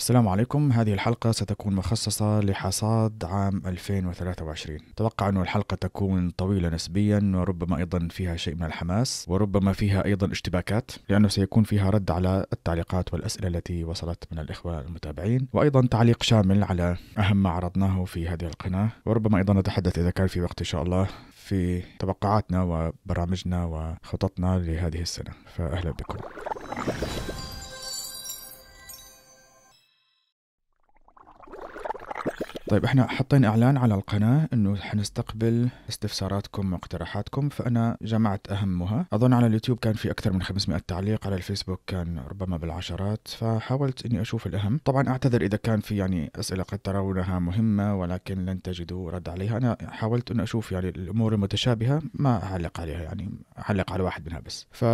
السلام عليكم هذه الحلقة ستكون مخصصة لحصاد عام 2023 أتوقع أن الحلقة تكون طويلة نسبيا وربما أيضا فيها شيء من الحماس وربما فيها أيضا اشتباكات لأنه سيكون فيها رد على التعليقات والأسئلة التي وصلت من الإخوة المتابعين وأيضا تعليق شامل على أهم ما عرضناه في هذه القناة وربما أيضا نتحدث إذا كان في وقت إن شاء الله في توقعاتنا وبرامجنا وخططنا لهذه السنة فأهلا بكم طيب احنا حطينا اعلان على القناه انه حنستقبل استفساراتكم واقتراحاتكم فانا جمعت اهمها اظن على اليوتيوب كان في اكثر من 500 تعليق على الفيسبوك كان ربما بالعشرات فحاولت اني اشوف الاهم طبعا اعتذر اذا كان في يعني اسئله قد ترونها مهمه ولكن لن تجدوا رد عليها انا حاولت ان اشوف يعني الامور المتشابهه ما اعلق عليها يعني اعلق على واحد منها بس ف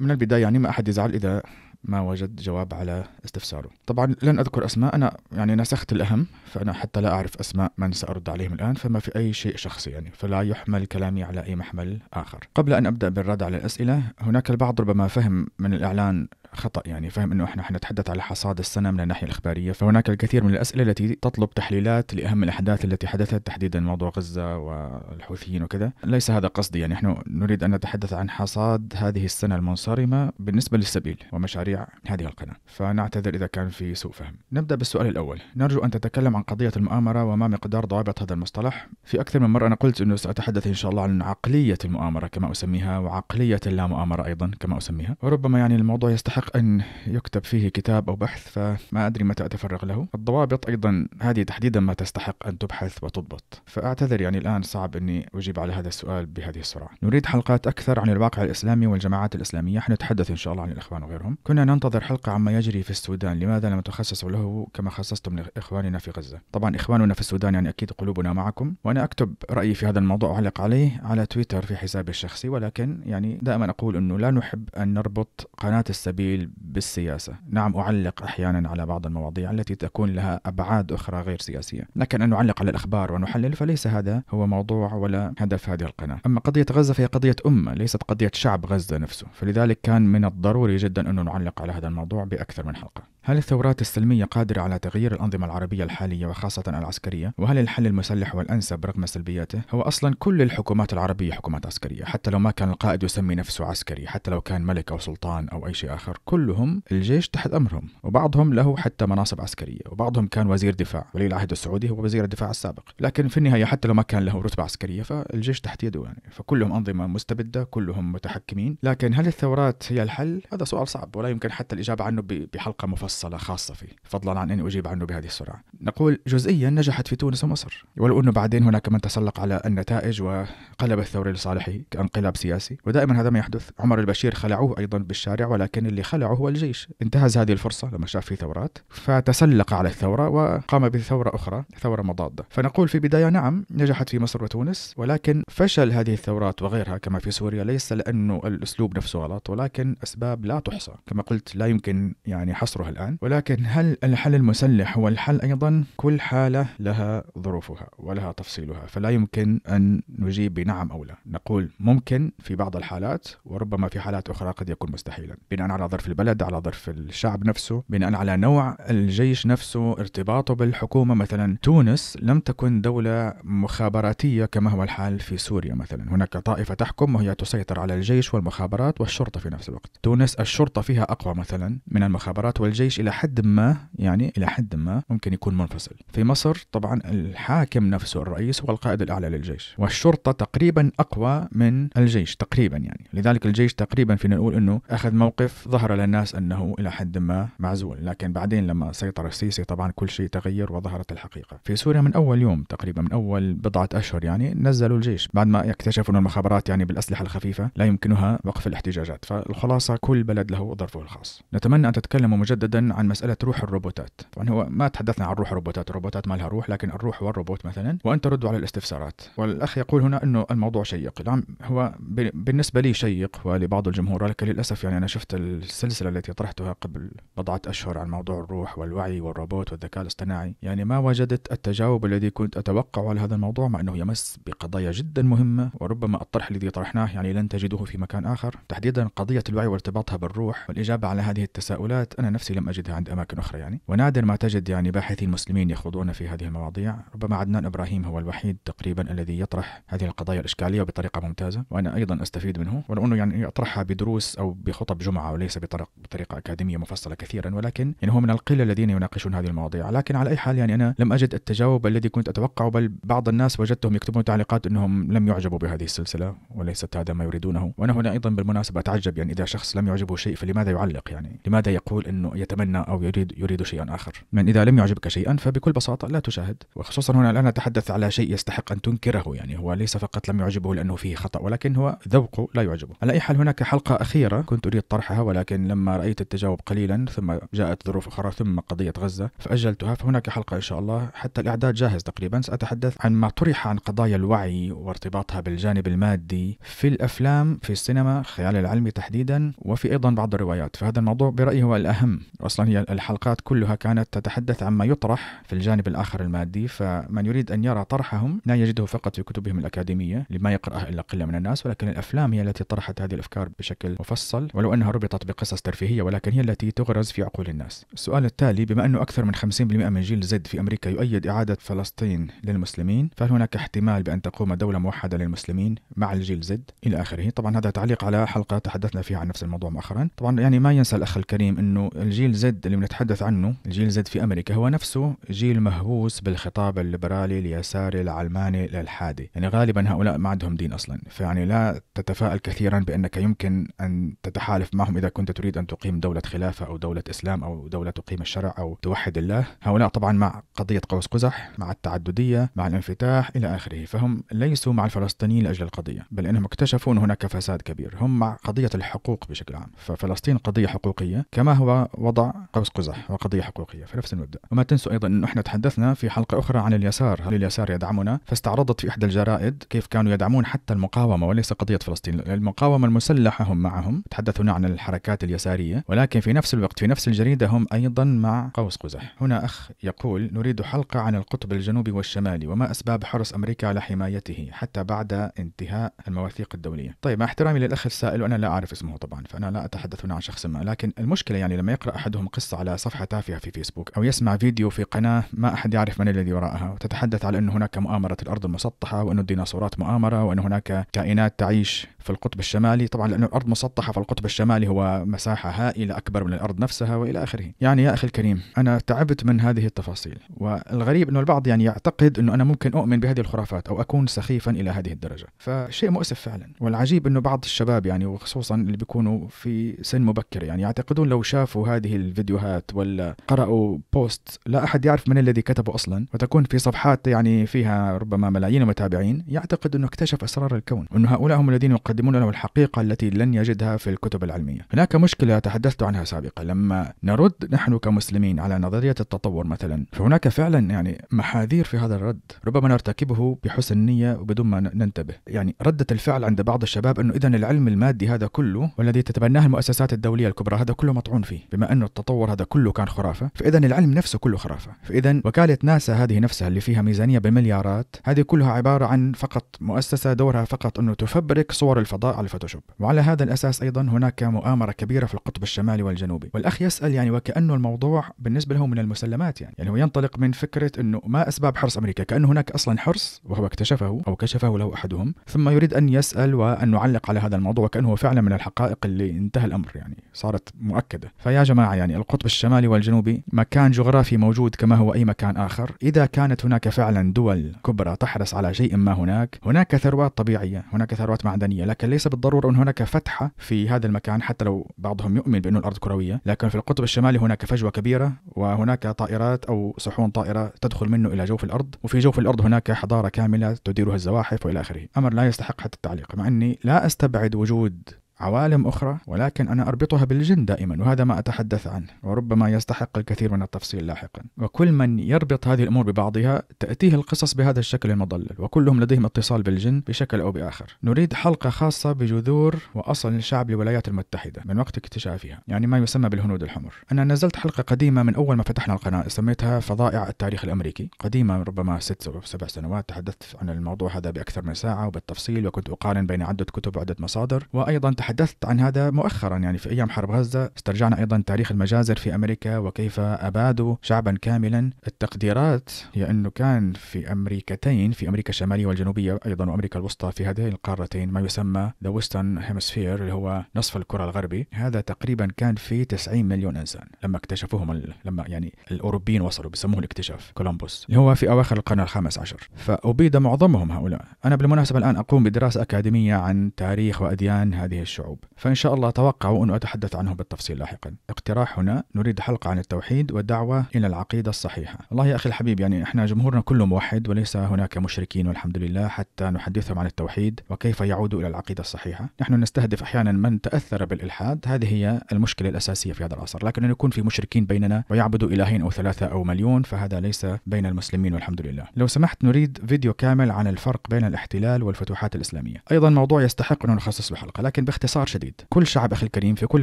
من البدايه يعني ما احد يزعل اذا ما وجد جواب على استفساره طبعا لن أذكر أسماء أنا يعني نسخت الأهم فأنا حتى لا أعرف أسماء من سأرد عليهم الآن فما في أي شيء شخصي يعني فلا يحمل كلامي على أي محمل آخر قبل أن أبدأ بالرد على الأسئلة هناك البعض ربما فهم من الإعلان خطأ يعني فهم أنه إحنا حنتحدث على حصاد السنة من الناحية الإخبارية فهناك الكثير من الأسئلة التي تطلب تحليلات لأهم الأحداث التي حدثت تحديدا موضوع غزة والحوثيين وكذا ليس هذا قصدي يعني نحن نريد أن نتحدث عن حصاد هذه السنة المنصرمة بالنسبة للسبيل ومشاريع هذه القناة فنعتذر إذا كان في سوء فهم نبدأ بالسؤال الأول نرجو أن تتكلم عن قضية المؤامرة وما مقدار ضوابط هذا المصطلح في أكثر من مرة أنا قلت أنه سأتحدث إن شاء الله عن عقلية المؤامرة كما أسميها وعقلية اللامؤامره أيضا كما أسميها وربما يعني الموضوع يستحق يستحق أن يكتب فيه كتاب أو بحث فما أدري متى أتفرغ له الضوابط أيضا هذه تحديدا ما تستحق أن تبحث وتضبط فأعتذر يعني الآن صعب أني أجيب على هذا السؤال بهذه السرعة نريد حلقات أكثر عن الواقع الإسلامي والجماعات الإسلامية حنتحدث إن شاء الله عن الإخوان وغيرهم كنا ننتظر حلقة عما يجري في السودان لماذا لم تخصصوا له كما خصصتم لإخواننا في غزة طبعا إخواننا في السودان يعني أكيد قلوبنا معكم وأنا أكتب رأيي في هذا الموضوع وأعلق عليه على تويتر في حسابي الشخصي ولكن يعني دائما أقول أنه لا نحب أن نربط قناة السبيل التطويل بالسياسة نعم أعلق أحيانا على بعض المواضيع التي تكون لها أبعاد أخرى غير سياسية لكن أن نعلق على الأخبار ونحلل فليس هذا هو موضوع ولا هدف هذه القناة أما قضية غزة فهي قضية أمة ليست قضية شعب غزة نفسه فلذلك كان من الضروري جدا أن نعلق على هذا الموضوع بأكثر من حلقة هل الثورات السلمية قادرة على تغيير الأنظمة العربية الحالية وخاصة العسكرية؟ وهل الحل المسلح والأنسب رغم سلبياته؟ هو أصلا كل الحكومات العربية حكومات عسكرية، حتى لو ما كان القائد يسمي نفسه عسكري، حتى لو كان ملك أو سلطان أو أي شيء آخر، كلهم الجيش تحت أمرهم، وبعضهم له حتى مناصب عسكرية، وبعضهم كان وزير دفاع، ولي العهد السعودي هو وزير الدفاع السابق، لكن في النهاية حتى لو ما كان له رتبة عسكرية فالجيش تحت يده يعني، فكلهم أنظمة مستبدة، كلهم متحكمين، لكن هل الثورات هي الحل؟ هذا سؤال صعب ولا يمكن حتى الإجابة عنه بحلقة مفصلة قصة خاصة فيه فضلا عن أني أجيب عنه بهذه السرعة نقول جزئيا نجحت في تونس ومصر ولو أنه بعدين هناك من تسلق على النتائج وقلب الثوري لصالحه كانقلاب سياسي ودائما هذا ما يحدث عمر البشير خلعوه أيضا بالشارع ولكن اللي خلعه هو الجيش انتهز هذه الفرصة لما شاف في ثورات فتسلق على الثورة وقام بثورة أخرى ثورة مضادة فنقول في بداية نعم نجحت في مصر وتونس ولكن فشل هذه الثورات وغيرها كما في سوريا ليس لأنه الأسلوب نفسه غلط ولكن أسباب لا تحصى كما قلت لا يمكن يعني حصرها الآن الآن ولكن هل الحل المسلح هو الحل أيضا كل حالة لها ظروفها ولها تفصيلها فلا يمكن أن نجيب بنعم أو لا نقول ممكن في بعض الحالات وربما في حالات أخرى قد يكون مستحيلا بناء على ظرف البلد على ظرف الشعب نفسه بناء على نوع الجيش نفسه ارتباطه بالحكومة مثلا تونس لم تكن دولة مخابراتية كما هو الحال في سوريا مثلا هناك طائفة تحكم وهي تسيطر على الجيش والمخابرات والشرطة في نفس الوقت تونس الشرطة فيها أقوى مثلا من المخابرات والجيش الجيش الى حد ما يعني الى حد ما ممكن يكون منفصل في مصر طبعا الحاكم نفسه الرئيس هو القائد الاعلى للجيش والشرطه تقريبا اقوى من الجيش تقريبا يعني لذلك الجيش تقريبا فينا نقول انه اخذ موقف ظهر للناس انه الى حد ما معزول لكن بعدين لما سيطر السيسي طبعا كل شيء تغير وظهرت الحقيقه في سوريا من اول يوم تقريبا من اول بضعه اشهر يعني نزلوا الجيش بعد ما اكتشفوا ان المخابرات يعني بالاسلحه الخفيفه لا يمكنها وقف الاحتجاجات فالخلاصه كل بلد له ظرفه الخاص نتمنى ان تتكلموا مجددا عن مساله روح الروبوتات طبعا هو ما تحدثنا عن روح الروبوتات الروبوتات ما لها روح لكن الروح والروبوت مثلا وان تردوا على الاستفسارات والاخ يقول هنا انه الموضوع شيق نعم هو بالنسبه لي شيق ولبعض الجمهور لكن للاسف يعني انا شفت السلسله التي طرحتها قبل بضعه اشهر عن موضوع الروح والوعي والروبوت والذكاء الاصطناعي يعني ما وجدت التجاوب الذي كنت اتوقعه على هذا الموضوع مع انه يمس بقضايا جدا مهمه وربما الطرح الذي طرحناه يعني لن تجده في مكان اخر تحديدا قضيه الوعي وارتباطها بالروح والاجابه على هذه التساؤلات انا نفسي لم نجدها عند أماكن أخرى يعني ونادر ما تجد يعني باحثين مسلمين يخوضون في هذه المواضيع ربما عدنان إبراهيم هو الوحيد تقريبا الذي يطرح هذه القضايا الإشكالية بطريقة ممتازة وأنا أيضا أستفيد منه ولو أنه يعني يطرحها بدروس أو بخطب جمعة وليس بطريقة, بطريقة أكاديمية مفصلة كثيرا ولكن يعني هو من القلة الذين يناقشون هذه المواضيع لكن على أي حال يعني أنا لم أجد التجاوب الذي كنت أتوقعه بل بعض الناس وجدتهم يكتبون تعليقات أنهم لم يعجبوا بهذه السلسلة وليست هذا ما يريدونه وأنا هنا أيضا بالمناسبة أتعجب يعني إذا شخص لم يعجبه شيء فلماذا يعلق يعني لماذا يقول أنه يتم منا أو يريد, يريد شيئا آخر من إذا لم يعجبك شيئا فبكل بساطة لا تشاهد وخصوصا هنا الآن نتحدث على شيء يستحق أن تنكره يعني هو ليس فقط لم يعجبه لأنه فيه خطأ ولكن هو ذوقه لا يعجبه على أي حال هناك حلقة أخيرة كنت أريد طرحها ولكن لما رأيت التجاوب قليلا ثم جاءت ظروف أخرى ثم قضية غزة فأجلتها فهناك حلقة إن شاء الله حتى الإعداد جاهز تقريبا سأتحدث عن ما طرح عن قضايا الوعي وارتباطها بالجانب المادي في الأفلام في السينما خيال العلمي تحديدا وفي أيضا بعض الروايات فهذا الموضوع برأيي هو الأهم اصلا هي الحلقات كلها كانت تتحدث عما يطرح في الجانب الاخر المادي فمن يريد ان يرى طرحهم لا يجده فقط في كتبهم الاكاديميه لما يقراها الا قله من الناس ولكن الافلام هي التي طرحت هذه الافكار بشكل مفصل ولو انها ربطت بقصص ترفيهيه ولكن هي التي تغرز في عقول الناس. السؤال التالي بما انه اكثر من 50% من جيل زد في امريكا يؤيد اعاده فلسطين للمسلمين فهل هناك احتمال بان تقوم دوله موحده للمسلمين مع الجيل زد الى اخره طبعا هذا تعليق على حلقه تحدثنا فيها عن نفس الموضوع مؤخرا طبعا يعني ما ينسى الاخ الكريم انه الجيل جيل زد اللي بنتحدث عنه جيل زد في أمريكا هو نفسه جيل مهووس بالخطاب الليبرالي اليساري العلماني الحادي يعني غالبا هؤلاء ما عندهم دين أصلا فيعني لا تتفائل كثيرا بأنك يمكن أن تتحالف معهم إذا كنت تريد أن تقيم دولة خلافة أو دولة إسلام أو دولة تقيم الشرع أو توحد الله هؤلاء طبعا مع قضية قوس قزح مع التعددية مع الانفتاح إلى آخره فهم ليسوا مع الفلسطينيين لأجل القضية بل أنهم اكتشفوا أن هناك فساد كبير هم مع قضية الحقوق بشكل عام ففلسطين قضية حقوقية كما هو وضع قوس قزح وقضية حقوقية في نفس المبدأ وما تنسوا أيضا أنه إحنا تحدثنا في حلقة أخرى عن اليسار هل اليسار يدعمنا فاستعرضت في إحدى الجرائد كيف كانوا يدعمون حتى المقاومة وليس قضية فلسطين المقاومة المسلحة هم معهم تحدثنا عن الحركات اليسارية ولكن في نفس الوقت في نفس الجريدة هم أيضا مع قوس قزح هنا أخ يقول نريد حلقة عن القطب الجنوبي والشمالي وما أسباب حرص أمريكا على حمايته حتى بعد انتهاء المواثيق الدولية طيب مع احترامي للأخ السائل وأنا لا أعرف اسمه طبعا فأنا لا أتحدث هنا عن شخص ما لكن المشكلة يعني لما يقرأ أحد أحدهم قصة على صفحة تافهة في فيسبوك أو يسمع فيديو في قناة ما أحد يعرف من الذي وراءها وتتحدث على أن هناك مؤامرة الأرض المسطحة وأن الديناصورات مؤامرة وأن هناك كائنات تعيش في القطب الشمالي طبعا لأن الأرض مسطحة فالقطب الشمالي هو مساحة هائلة أكبر من الأرض نفسها وإلى آخره يعني يا أخي الكريم أنا تعبت من هذه التفاصيل والغريب أنه البعض يعني يعتقد أنه أنا ممكن أؤمن بهذه الخرافات أو أكون سخيفا إلى هذه الدرجة فشيء مؤسف فعلا والعجيب أنه بعض الشباب يعني وخصوصا اللي بيكونوا في سن مبكر يعني يعتقدون لو شافوا هذه الفيديوهات ولا قرأوا بوست لا أحد يعرف من الذي كتبه أصلا وتكون في صفحات يعني فيها ربما ملايين المتابعين يعتقد أنه اكتشف أسرار الكون وأن هؤلاء هم الذين يقدمون له الحقيقة التي لن يجدها في الكتب العلمية هناك مشكلة تحدثت عنها سابقا لما نرد نحن كمسلمين على نظرية التطور مثلا فهناك فعلا يعني محاذير في هذا الرد ربما نرتكبه بحسن نية وبدون ما ننتبه يعني ردة الفعل عند بعض الشباب أنه إذا العلم المادي هذا كله والذي تتبناه المؤسسات الدولية الكبرى هذا كله مطعون فيه بما أنه التطور هذا كله كان خرافه فاذا العلم نفسه كله خرافه فاذا وكاله ناسا هذه نفسها اللي فيها ميزانيه بالمليارات هذه كلها عباره عن فقط مؤسسه دورها فقط انه تفبرك صور الفضاء على الفوتوشوب وعلى هذا الاساس ايضا هناك مؤامره كبيره في القطب الشمالي والجنوبي والاخ يسال يعني وكانه الموضوع بالنسبه له من المسلمات يعني يعني هو ينطلق من فكره انه ما اسباب حرص امريكا كان هناك اصلا حرص وهو اكتشفه او كشفه له احدهم ثم يريد ان يسال وان نعلق على هذا الموضوع وكأنه فعلا من الحقائق اللي انتهى الامر يعني صارت مؤكده فيا جماعه يعني القطب الشمالي والجنوبي مكان جغرافي موجود كما هو أي مكان آخر إذا كانت هناك فعلا دول كبرى تحرص على شيء ما هناك هناك ثروات طبيعية هناك ثروات معدنية لكن ليس بالضرورة أن هناك فتحة في هذا المكان حتى لو بعضهم يؤمن بأن الأرض كروية لكن في القطب الشمالي هناك فجوة كبيرة وهناك طائرات أو صحون طائرة تدخل منه إلى جوف الأرض وفي جوف الأرض هناك حضارة كاملة تديرها الزواحف وإلى آخره أمر لا يستحق حتى التعليق مع أني لا أستبعد وجود عوالم أخرى ولكن أنا أربطها بالجن دائما وهذا ما أتحدث عنه وربما يستحق الكثير من التفصيل لاحقا وكل من يربط هذه الأمور ببعضها تأتيه القصص بهذا الشكل المضلل وكلهم لديهم اتصال بالجن بشكل أو بآخر نريد حلقة خاصة بجذور وأصل الشعب للولايات المتحدة من وقت اكتشافها يعني ما يسمى بالهنود الحمر أنا نزلت حلقة قديمة من أول ما فتحنا القناة سميتها فضائع التاريخ الأمريكي قديمة ربما ست أو سبع سنوات تحدثت عن الموضوع هذا بأكثر من ساعة وبالتفصيل وكنت أقارن بين عدة كتب وعدة مصادر وأيضا تحدثت عن هذا مؤخرا يعني في أيام حرب غزة استرجعنا أيضا تاريخ المجازر في أمريكا وكيف أبادوا شعبا كاملا التقديرات هي أنه كان في أمريكتين في أمريكا الشمالية والجنوبية أيضا وأمريكا الوسطى في هذين القارتين ما يسمى ذا ويسترن هيمسفير اللي هو نصف الكرة الغربي هذا تقريبا كان في 90 مليون إنسان لما اكتشفوهم ال... لما يعني الأوروبيين وصلوا بسموه الاكتشاف كولومبوس اللي هو في أواخر القرن الخامس عشر فأبيد معظمهم هؤلاء أنا بالمناسبة الآن أقوم بدراسة أكاديمية عن تاريخ وأديان هذه الشعوب الشعوب فإن شاء الله توقعوا أن أتحدث عنه بالتفصيل لاحقا اقتراح هنا نريد حلقة عن التوحيد والدعوة إلى العقيدة الصحيحة والله يا أخي الحبيب يعني إحنا جمهورنا كله موحد وليس هناك مشركين والحمد لله حتى نحدثهم عن التوحيد وكيف يعودوا إلى العقيدة الصحيحة نحن نستهدف أحيانا من تأثر بالإلحاد هذه هي المشكلة الأساسية في هذا العصر لكن أن يكون في مشركين بيننا ويعبدوا إلهين أو ثلاثة أو مليون فهذا ليس بين المسلمين والحمد لله لو سمحت نريد فيديو كامل عن الفرق بين الاحتلال والفتوحات الإسلامية أيضا موضوع يستحق أن نخصص له حلقة لكن باختصار باختصار شديد كل شعب أخي الكريم في كل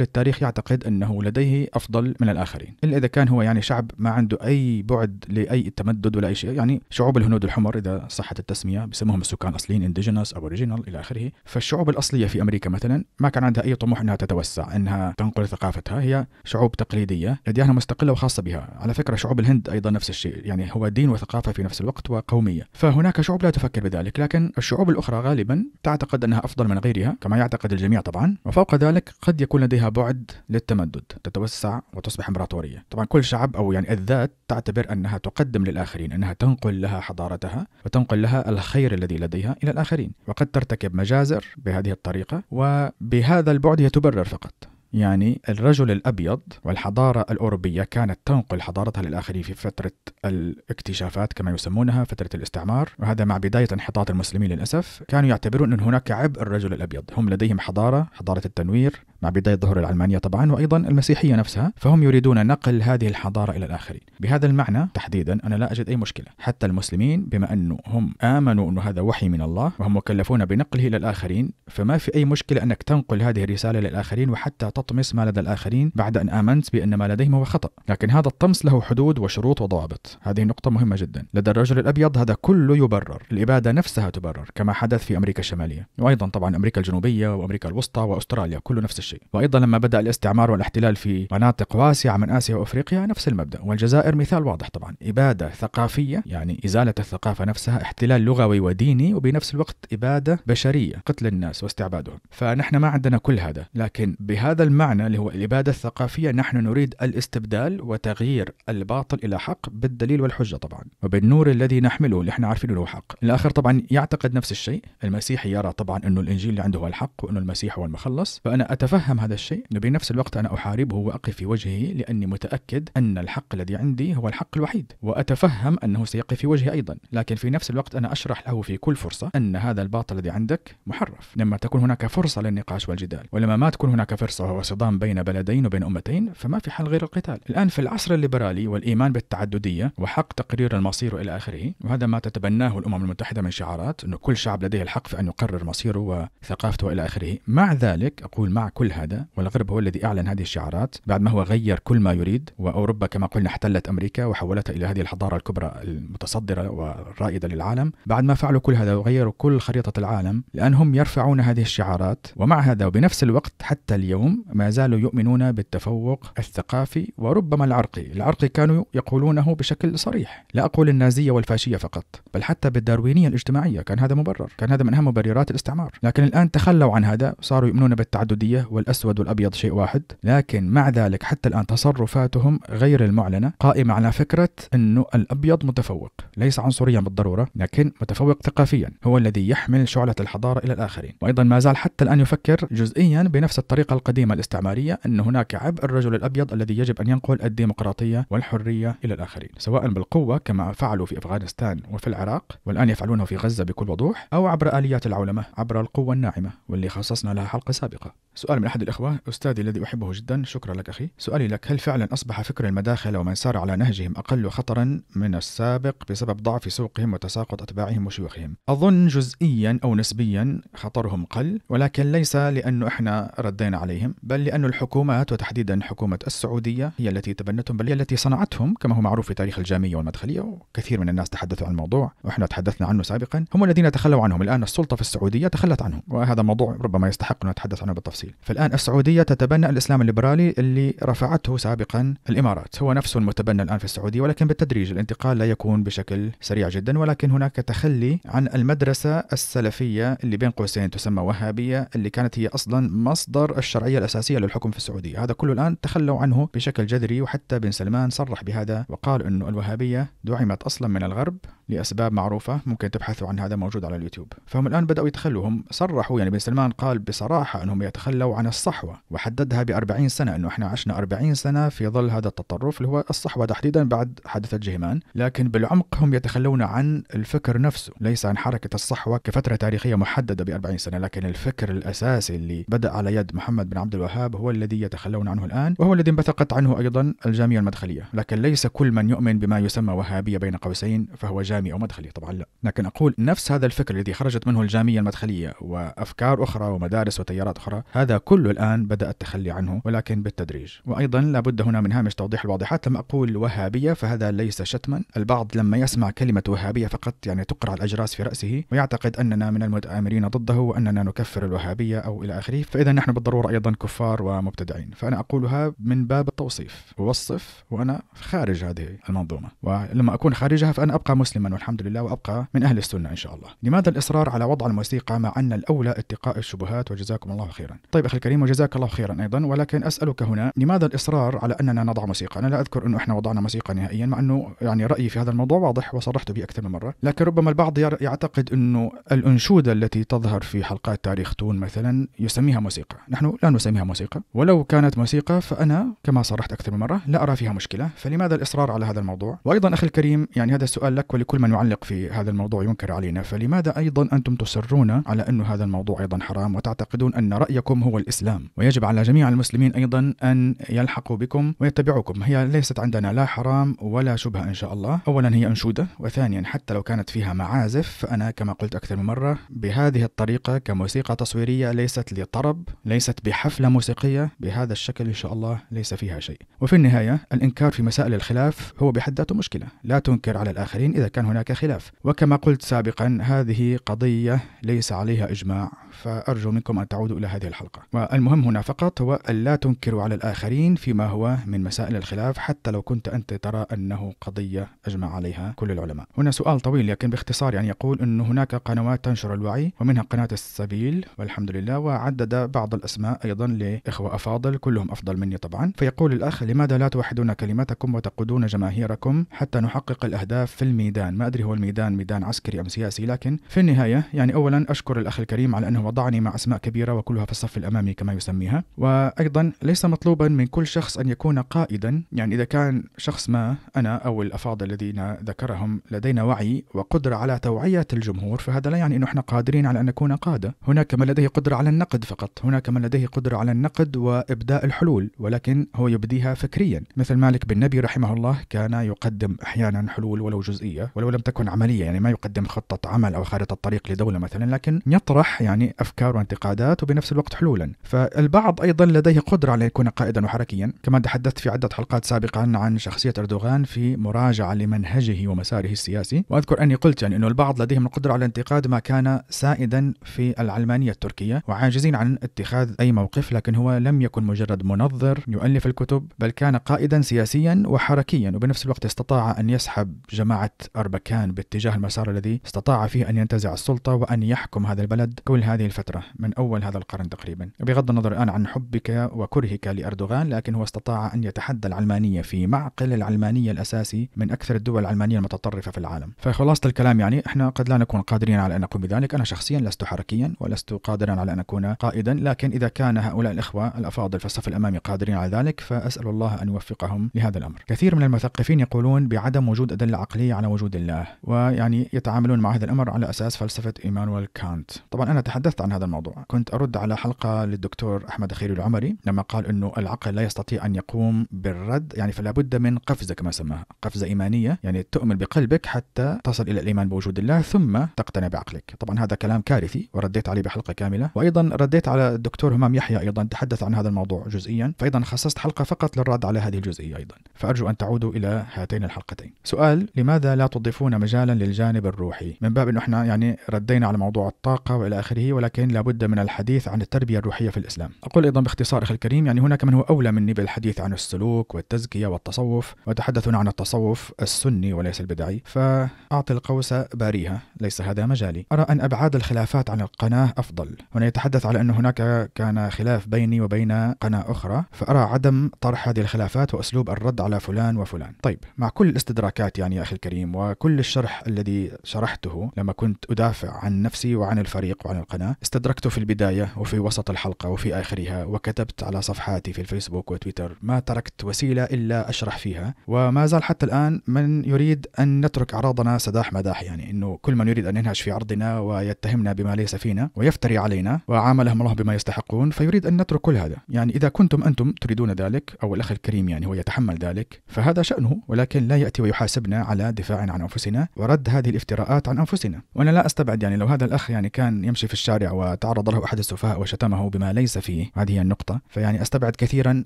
التاريخ يعتقد أنه لديه أفضل من الآخرين إلا إذا كان هو يعني شعب ما عنده أي بعد لأي تمدد ولا أي شيء يعني شعوب الهنود الحمر إذا صحت التسمية بيسموهم السكان الأصليين indigenous aboriginal إلى آخره فالشعوب الأصلية في أمريكا مثلا ما كان عندها أي طموح أنها تتوسع أنها تنقل ثقافتها هي شعوب تقليدية أديانها مستقلة وخاصة بها على فكرة شعوب الهند أيضا نفس الشيء يعني هو دين وثقافة في نفس الوقت وقومية فهناك شعوب لا تفكر بذلك لكن الشعوب الأخرى غالبا تعتقد أنها أفضل من غيرها كما يعتقد الجميع طبعا وفوق ذلك قد يكون لديها بعد للتمدد تتوسع وتصبح امبراطورية طبعا كل شعب أو يعني الذات تعتبر أنها تقدم للآخرين أنها تنقل لها حضارتها وتنقل لها الخير الذي لديها إلى الآخرين وقد ترتكب مجازر بهذه الطريقة وبهذا البعد هي تبرر فقط يعني الرجل الأبيض والحضارة الأوروبية كانت تنقل حضارتها للآخرين في فترة الاكتشافات كما يسمونها فترة الاستعمار وهذا مع بداية انحطاط المسلمين للأسف كانوا يعتبرون أن هناك عبء الرجل الأبيض هم لديهم حضارة حضارة التنوير مع بداية ظهور العلمانية طبعا وأيضا المسيحية نفسها فهم يريدون نقل هذه الحضارة إلى الآخرين بهذا المعنى تحديدا أنا لا أجد أي مشكلة حتى المسلمين بما أنه هم آمنوا أن هذا وحي من الله وهم مكلفون بنقله إلى الآخرين فما في أي مشكلة أنك تنقل هذه الرسالة للآخرين وحتى تطمس ما لدى الآخرين بعد أن آمنت بأن ما لديهم هو خطأ لكن هذا الطمس له حدود وشروط وضوابط هذه نقطة مهمة جدا لدى الرجل الأبيض هذا كله يبرر الإبادة نفسها تبرر كما حدث في أمريكا الشمالية وأيضا طبعا أمريكا الجنوبية وأمريكا الوسطى وأستراليا كل نفس الشيء الشيء وأيضا لما بدأ الاستعمار والاحتلال في مناطق واسعة من آسيا وأفريقيا نفس المبدأ والجزائر مثال واضح طبعا إبادة ثقافية يعني إزالة الثقافة نفسها احتلال لغوي وديني وبنفس الوقت إبادة بشرية قتل الناس واستعبادهم فنحن ما عندنا كل هذا لكن بهذا المعنى اللي هو الإبادة الثقافية نحن نريد الاستبدال وتغيير الباطل إلى حق بالدليل والحجة طبعا وبالنور الذي نحمله اللي احنا عارفينه هو حق الآخر طبعا يعتقد نفس الشيء المسيحي يرى طبعا أنه الإنجيل اللي عنده هو الحق وأنه المسيح هو المخلص فأنا أتفهم أتفهم هذا الشيء بنفس الوقت أنا أحاربه وأقف في وجهه لأني متأكد أن الحق الذي عندي هو الحق الوحيد وأتفهم أنه سيقف في وجهي أيضا لكن في نفس الوقت أنا أشرح له في كل فرصة أن هذا الباطل الذي عندك محرف لما تكون هناك فرصة للنقاش والجدال ولما ما تكون هناك فرصة صدام بين بلدين وبين أمتين فما في حل غير القتال الآن في العصر الليبرالي والإيمان بالتعددية وحق تقرير المصير إلى آخره وهذا ما تتبناه الأمم المتحدة من شعارات أنه كل شعب لديه الحق في أن يقرر مصيره وثقافته إلى آخره مع ذلك أقول مع كل كل هذا والغرب هو الذي أعلن هذه الشعارات بعد ما هو غير كل ما يريد وأوروبا كما قلنا احتلت أمريكا وحولتها إلى هذه الحضارة الكبرى المتصدرة والرائدة للعالم بعد ما فعلوا كل هذا وغيروا كل خريطة العالم لأنهم يرفعون هذه الشعارات ومع هذا وبنفس الوقت حتى اليوم ما زالوا يؤمنون بالتفوق الثقافي وربما العرقي العرقي كانوا يقولونه بشكل صريح لا أقول النازية والفاشية فقط بل حتى بالداروينية الاجتماعية كان هذا مبرر كان هذا من أهم مبررات الاستعمار لكن الآن تخلوا عن هذا صاروا يؤمنون بالتعددية والأسود والأبيض شيء واحد لكن مع ذلك حتى الآن تصرفاتهم غير المعلنة قائمة على فكرة أنه الأبيض متفوق ليس عنصريا بالضرورة لكن متفوق ثقافيا هو الذي يحمل شعلة الحضارة إلى الآخرين وأيضا ما زال حتى الآن يفكر جزئيا بنفس الطريقة القديمة الاستعمارية أن هناك عبء الرجل الأبيض الذي يجب أن ينقل الديمقراطية والحرية إلى الآخرين سواء بالقوة كما فعلوا في أفغانستان وفي العراق والآن يفعلونه في غزة بكل وضوح أو عبر آليات العولمة عبر القوة الناعمة واللي خصصنا لها حلقة سابقة سؤال من أحد الإخوة أستاذي الذي أحبه جدا شكرا لك أخي سؤالي لك هل فعلا أصبح فكر المداخل ومن سار على نهجهم أقل خطرا من السابق بسبب ضعف سوقهم وتساقط أتباعهم وشيوخهم أظن جزئيا أو نسبيا خطرهم قل ولكن ليس لأنه إحنا ردينا عليهم بل لأن الحكومات وتحديدا حكومة السعودية هي التي تبنتهم بل هي التي صنعتهم كما هو معروف في تاريخ الجامية والمدخلية وكثير من الناس تحدثوا عن الموضوع وإحنا تحدثنا عنه سابقا هم الذين تخلوا عنهم الآن السلطة في السعودية تخلت عنهم وهذا موضوع ربما يستحق أن نتحدث عنه بالتفصيل البرازيل فالآن السعودية تتبنى الإسلام الليبرالي اللي رفعته سابقا الإمارات هو نفسه المتبنى الآن في السعودية ولكن بالتدريج الانتقال لا يكون بشكل سريع جدا ولكن هناك تخلي عن المدرسة السلفية اللي بين قوسين تسمى وهابية اللي كانت هي أصلا مصدر الشرعية الأساسية للحكم في السعودية هذا كله الآن تخلوا عنه بشكل جذري وحتى بن سلمان صرح بهذا وقال أنه الوهابية دعمت أصلا من الغرب لأسباب معروفة ممكن تبحثوا عن هذا موجود على اليوتيوب فهم الآن بدأوا يتخلوا هم صرحوا يعني بن سلمان قال بصراحة أنهم يتخلوا عن الصحوة وحددها بأربعين 40 سنة أنه إحنا عشنا 40 سنة في ظل هذا التطرف اللي هو الصحوة تحديدا بعد حادثة جهيمان لكن بالعمق هم يتخلون عن الفكر نفسه ليس عن حركة الصحوة كفترة تاريخية محددة بأربعين 40 سنة لكن الفكر الأساسي اللي بدأ على يد محمد بن عبد الوهاب هو الذي يتخلون عنه الآن وهو الذي انبثقت عنه أيضا الجامية المدخلية لكن ليس كل من يؤمن بما يسمى وهابية بين قوسين فهو جامع إسلامي أو مدخلي طبعا لا لكن أقول نفس هذا الفكر الذي خرجت منه الجامية المدخلية وأفكار أخرى ومدارس وتيارات أخرى هذا كله الآن بدأ التخلي عنه ولكن بالتدريج وأيضا لابد هنا من هامش توضيح الواضحات لما أقول وهابية فهذا ليس شتما البعض لما يسمع كلمة وهابية فقط يعني تقرع الأجراس في رأسه ويعتقد أننا من المتآمرين ضده وأننا نكفر الوهابية أو إلى آخره فإذا نحن بالضرورة أيضا كفار ومبتدعين فأنا أقولها من باب التوصيف ووصف وأنا خارج هذه المنظومة ولما أكون خارجها فأنا أبقى مسلما دائما والحمد لله وأبقى من أهل السنة إن شاء الله لماذا الإصرار على وضع الموسيقى مع أن الأولى اتقاء الشبهات وجزاكم الله خيرا طيب أخي الكريم وجزاك الله خيرا أيضا ولكن أسألك هنا لماذا الإصرار على أننا نضع موسيقى أنا لا أذكر أنه إحنا وضعنا موسيقى نهائيا مع أنه يعني رأيي في هذا الموضوع واضح وصرحت به أكثر من مرة لكن ربما البعض يعتقد أنه الأنشودة التي تظهر في حلقات تاريخ تون مثلا يسميها موسيقى نحن لا نسميها موسيقى ولو كانت موسيقى فأنا كما صرحت أكثر من مرة لا أرى فيها مشكلة فلماذا الإصرار على هذا الموضوع وأيضا أخي الكريم يعني هذا السؤال لك ولكل وكل من يعلق في هذا الموضوع ينكر علينا فلماذا أيضا أنتم تصرون على أن هذا الموضوع أيضا حرام وتعتقدون أن رأيكم هو الإسلام ويجب على جميع المسلمين أيضا أن يلحقوا بكم ويتبعوكم هي ليست عندنا لا حرام ولا شبهة إن شاء الله أولا هي أنشودة وثانيا حتى لو كانت فيها معازف فأنا كما قلت أكثر من مرة بهذه الطريقة كموسيقى تصويرية ليست لطرب ليست بحفلة موسيقية بهذا الشكل إن شاء الله ليس فيها شيء وفي النهاية الإنكار في مسائل الخلاف هو بحد ذاته مشكلة لا تنكر على الآخرين إذا كان كان هناك خلاف وكما قلت سابقا هذه قضية ليس عليها إجماع فأرجو منكم أن تعودوا إلى هذه الحلقة والمهم هنا فقط هو أن لا تنكروا على الآخرين فيما هو من مسائل الخلاف حتى لو كنت أنت ترى أنه قضية أجمع عليها كل العلماء هنا سؤال طويل لكن باختصار يعني يقول أن هناك قنوات تنشر الوعي ومنها قناة السبيل والحمد لله وعدد بعض الأسماء أيضا لإخوة أفاضل كلهم أفضل مني طبعا فيقول الأخ لماذا لا توحدون كلمتكم وتقودون جماهيركم حتى نحقق الأهداف في الميدان الميدان ما أدري هو الميدان ميدان عسكري أم سياسي لكن في النهاية يعني أولا أشكر الأخ الكريم على أنه وضعني مع أسماء كبيرة وكلها في الصف الأمامي كما يسميها وأيضا ليس مطلوبا من كل شخص أن يكون قائدا يعني إذا كان شخص ما أنا أو الأفاضل الذين ذكرهم لدينا وعي وقدرة على توعية الجمهور فهذا لا يعني أنه إحنا قادرين على أن نكون قادة هناك من لديه قدرة على النقد فقط هناك من لديه قدرة على النقد وإبداء الحلول ولكن هو يبديها فكريا مثل مالك بن نبي رحمه الله كان يقدم أحيانا حلول ولو جزئية ولو لم تكن عمليه يعني ما يقدم خطه عمل او خارطه طريق لدوله مثلا لكن يطرح يعني افكار وانتقادات وبنفس الوقت حلولا فالبعض ايضا لديه قدره على يكون قائدا وحركيا كما تحدثت في عده حلقات سابقا عن شخصيه اردوغان في مراجعه لمنهجه ومساره السياسي واذكر اني قلت يعني انه البعض لديهم القدره على انتقاد ما كان سائدا في العلمانيه التركيه وعاجزين عن اتخاذ اي موقف لكن هو لم يكن مجرد منظر يؤلف الكتب بل كان قائدا سياسيا وحركيا وبنفس الوقت استطاع ان يسحب جماعه أربكان باتجاه المسار الذي استطاع فيه أن ينتزع السلطة وأن يحكم هذا البلد كل هذه الفترة من أول هذا القرن تقريبا بغض النظر الآن عن حبك وكرهك لأردوغان لكن هو استطاع أن يتحدى العلمانية في معقل العلمانية الأساسي من أكثر الدول العلمانية المتطرفة في العالم فخلاصة الكلام يعني إحنا قد لا نكون قادرين على أن نقوم بذلك أنا شخصيا لست حركيا ولست قادرا على أن أكون قائدا لكن إذا كان هؤلاء الإخوة الأفاضل في الصف الأمامي قادرين على ذلك فأسأل الله أن يوفقهم لهذا الأمر كثير من المثقفين يقولون بعدم وجود أدلة عقلية على وجود الله ويعني يتعاملون مع هذا الأمر على أساس فلسفة إيمانويل كانت طبعا أنا تحدثت عن هذا الموضوع كنت أرد على حلقة للدكتور أحمد خير العمري لما قال أنه العقل لا يستطيع أن يقوم بالرد يعني فلا بد من قفزة كما سماها قفزة إيمانية يعني تؤمن بقلبك حتى تصل إلى الإيمان بوجود الله ثم تقتنع بعقلك طبعا هذا كلام كارثي ورديت عليه بحلقة كاملة وأيضا رديت على الدكتور همام يحيى أيضا تحدث عن هذا الموضوع جزئيا فأيضا خصصت حلقة فقط للرد على هذه الجزئية أيضا فأرجو أن تعودوا إلى هاتين الحلقتين سؤال لماذا لا يضيفون مجالا للجانب الروحي من باب انه احنا يعني ردينا على موضوع الطاقه والى اخره ولكن لابد من الحديث عن التربيه الروحيه في الاسلام اقول ايضا باختصار اخي الكريم يعني هناك من هو اولى مني بالحديث عن السلوك والتزكيه والتصوف وتحدثنا عن التصوف السني وليس البدعي فاعطي القوس باريها ليس هذا مجالي ارى ان ابعاد الخلافات عن القناه افضل هنا يتحدث على ان هناك كان خلاف بيني وبين قناه اخرى فارى عدم طرح هذه الخلافات واسلوب الرد على فلان وفلان طيب مع كل الاستدراكات يعني يا اخي الكريم كل الشرح الذي شرحته لما كنت أدافع عن نفسي وعن الفريق وعن القناة استدركته في البداية وفي وسط الحلقة وفي آخرها وكتبت على صفحاتي في الفيسبوك وتويتر ما تركت وسيلة إلا أشرح فيها وما زال حتى الآن من يريد أن نترك أعراضنا سداح مداح يعني أنه كل من يريد أن ينهش في عرضنا ويتهمنا بما ليس فينا ويفتري علينا وعاملهم الله بما يستحقون فيريد أن نترك كل هذا يعني إذا كنتم أنتم تريدون ذلك أو الأخ الكريم يعني هو يتحمل ذلك فهذا شأنه ولكن لا يأتي ويحاسبنا على دفاع عن عن انفسنا ورد هذه الافتراءات عن انفسنا وانا لا استبعد يعني لو هذا الاخ يعني كان يمشي في الشارع وتعرض له احد السفهاء وشتمه بما ليس فيه هذه هي النقطه فيعني استبعد كثيرا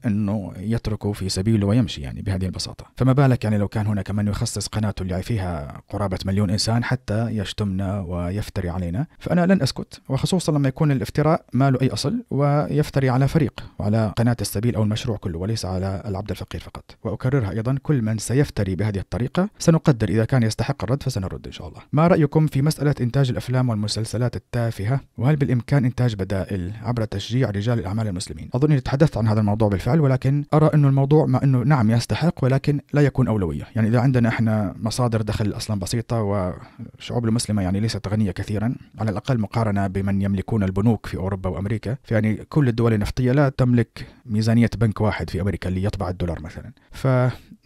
انه يتركه في سبيله ويمشي يعني بهذه البساطه فما بالك يعني لو كان هناك من يخصص قناته اللي فيها قرابه مليون انسان حتى يشتمنا ويفتري علينا فانا لن اسكت وخصوصا لما يكون الافتراء ما له اي اصل ويفتري على فريق وعلى قناه السبيل او المشروع كله وليس على العبد الفقير فقط واكررها ايضا كل من سيفتري بهذه الطريقه سنقدر اذا كان يستحق الرد فسنرد إن شاء الله ما رأيكم في مسألة إنتاج الأفلام والمسلسلات التافهة وهل بالإمكان إنتاج بدائل عبر تشجيع رجال الأعمال المسلمين اظن اني تحدثت عن هذا الموضوع بالفعل ولكن أرى انه الموضوع ما أنه نعم يستحق ولكن لا يكون أولوية يعني إذا عندنا إحنا مصادر دخل أصلا بسيطة وشعوب المسلمة يعني ليست غنية كثيرا على الأقل مقارنة بمن يملكون البنوك في أوروبا وأمريكا فيعني كل الدول النفطية لا تملك ميزانية بنك واحد في أمريكا اللي يطبع الدولار مثلا ف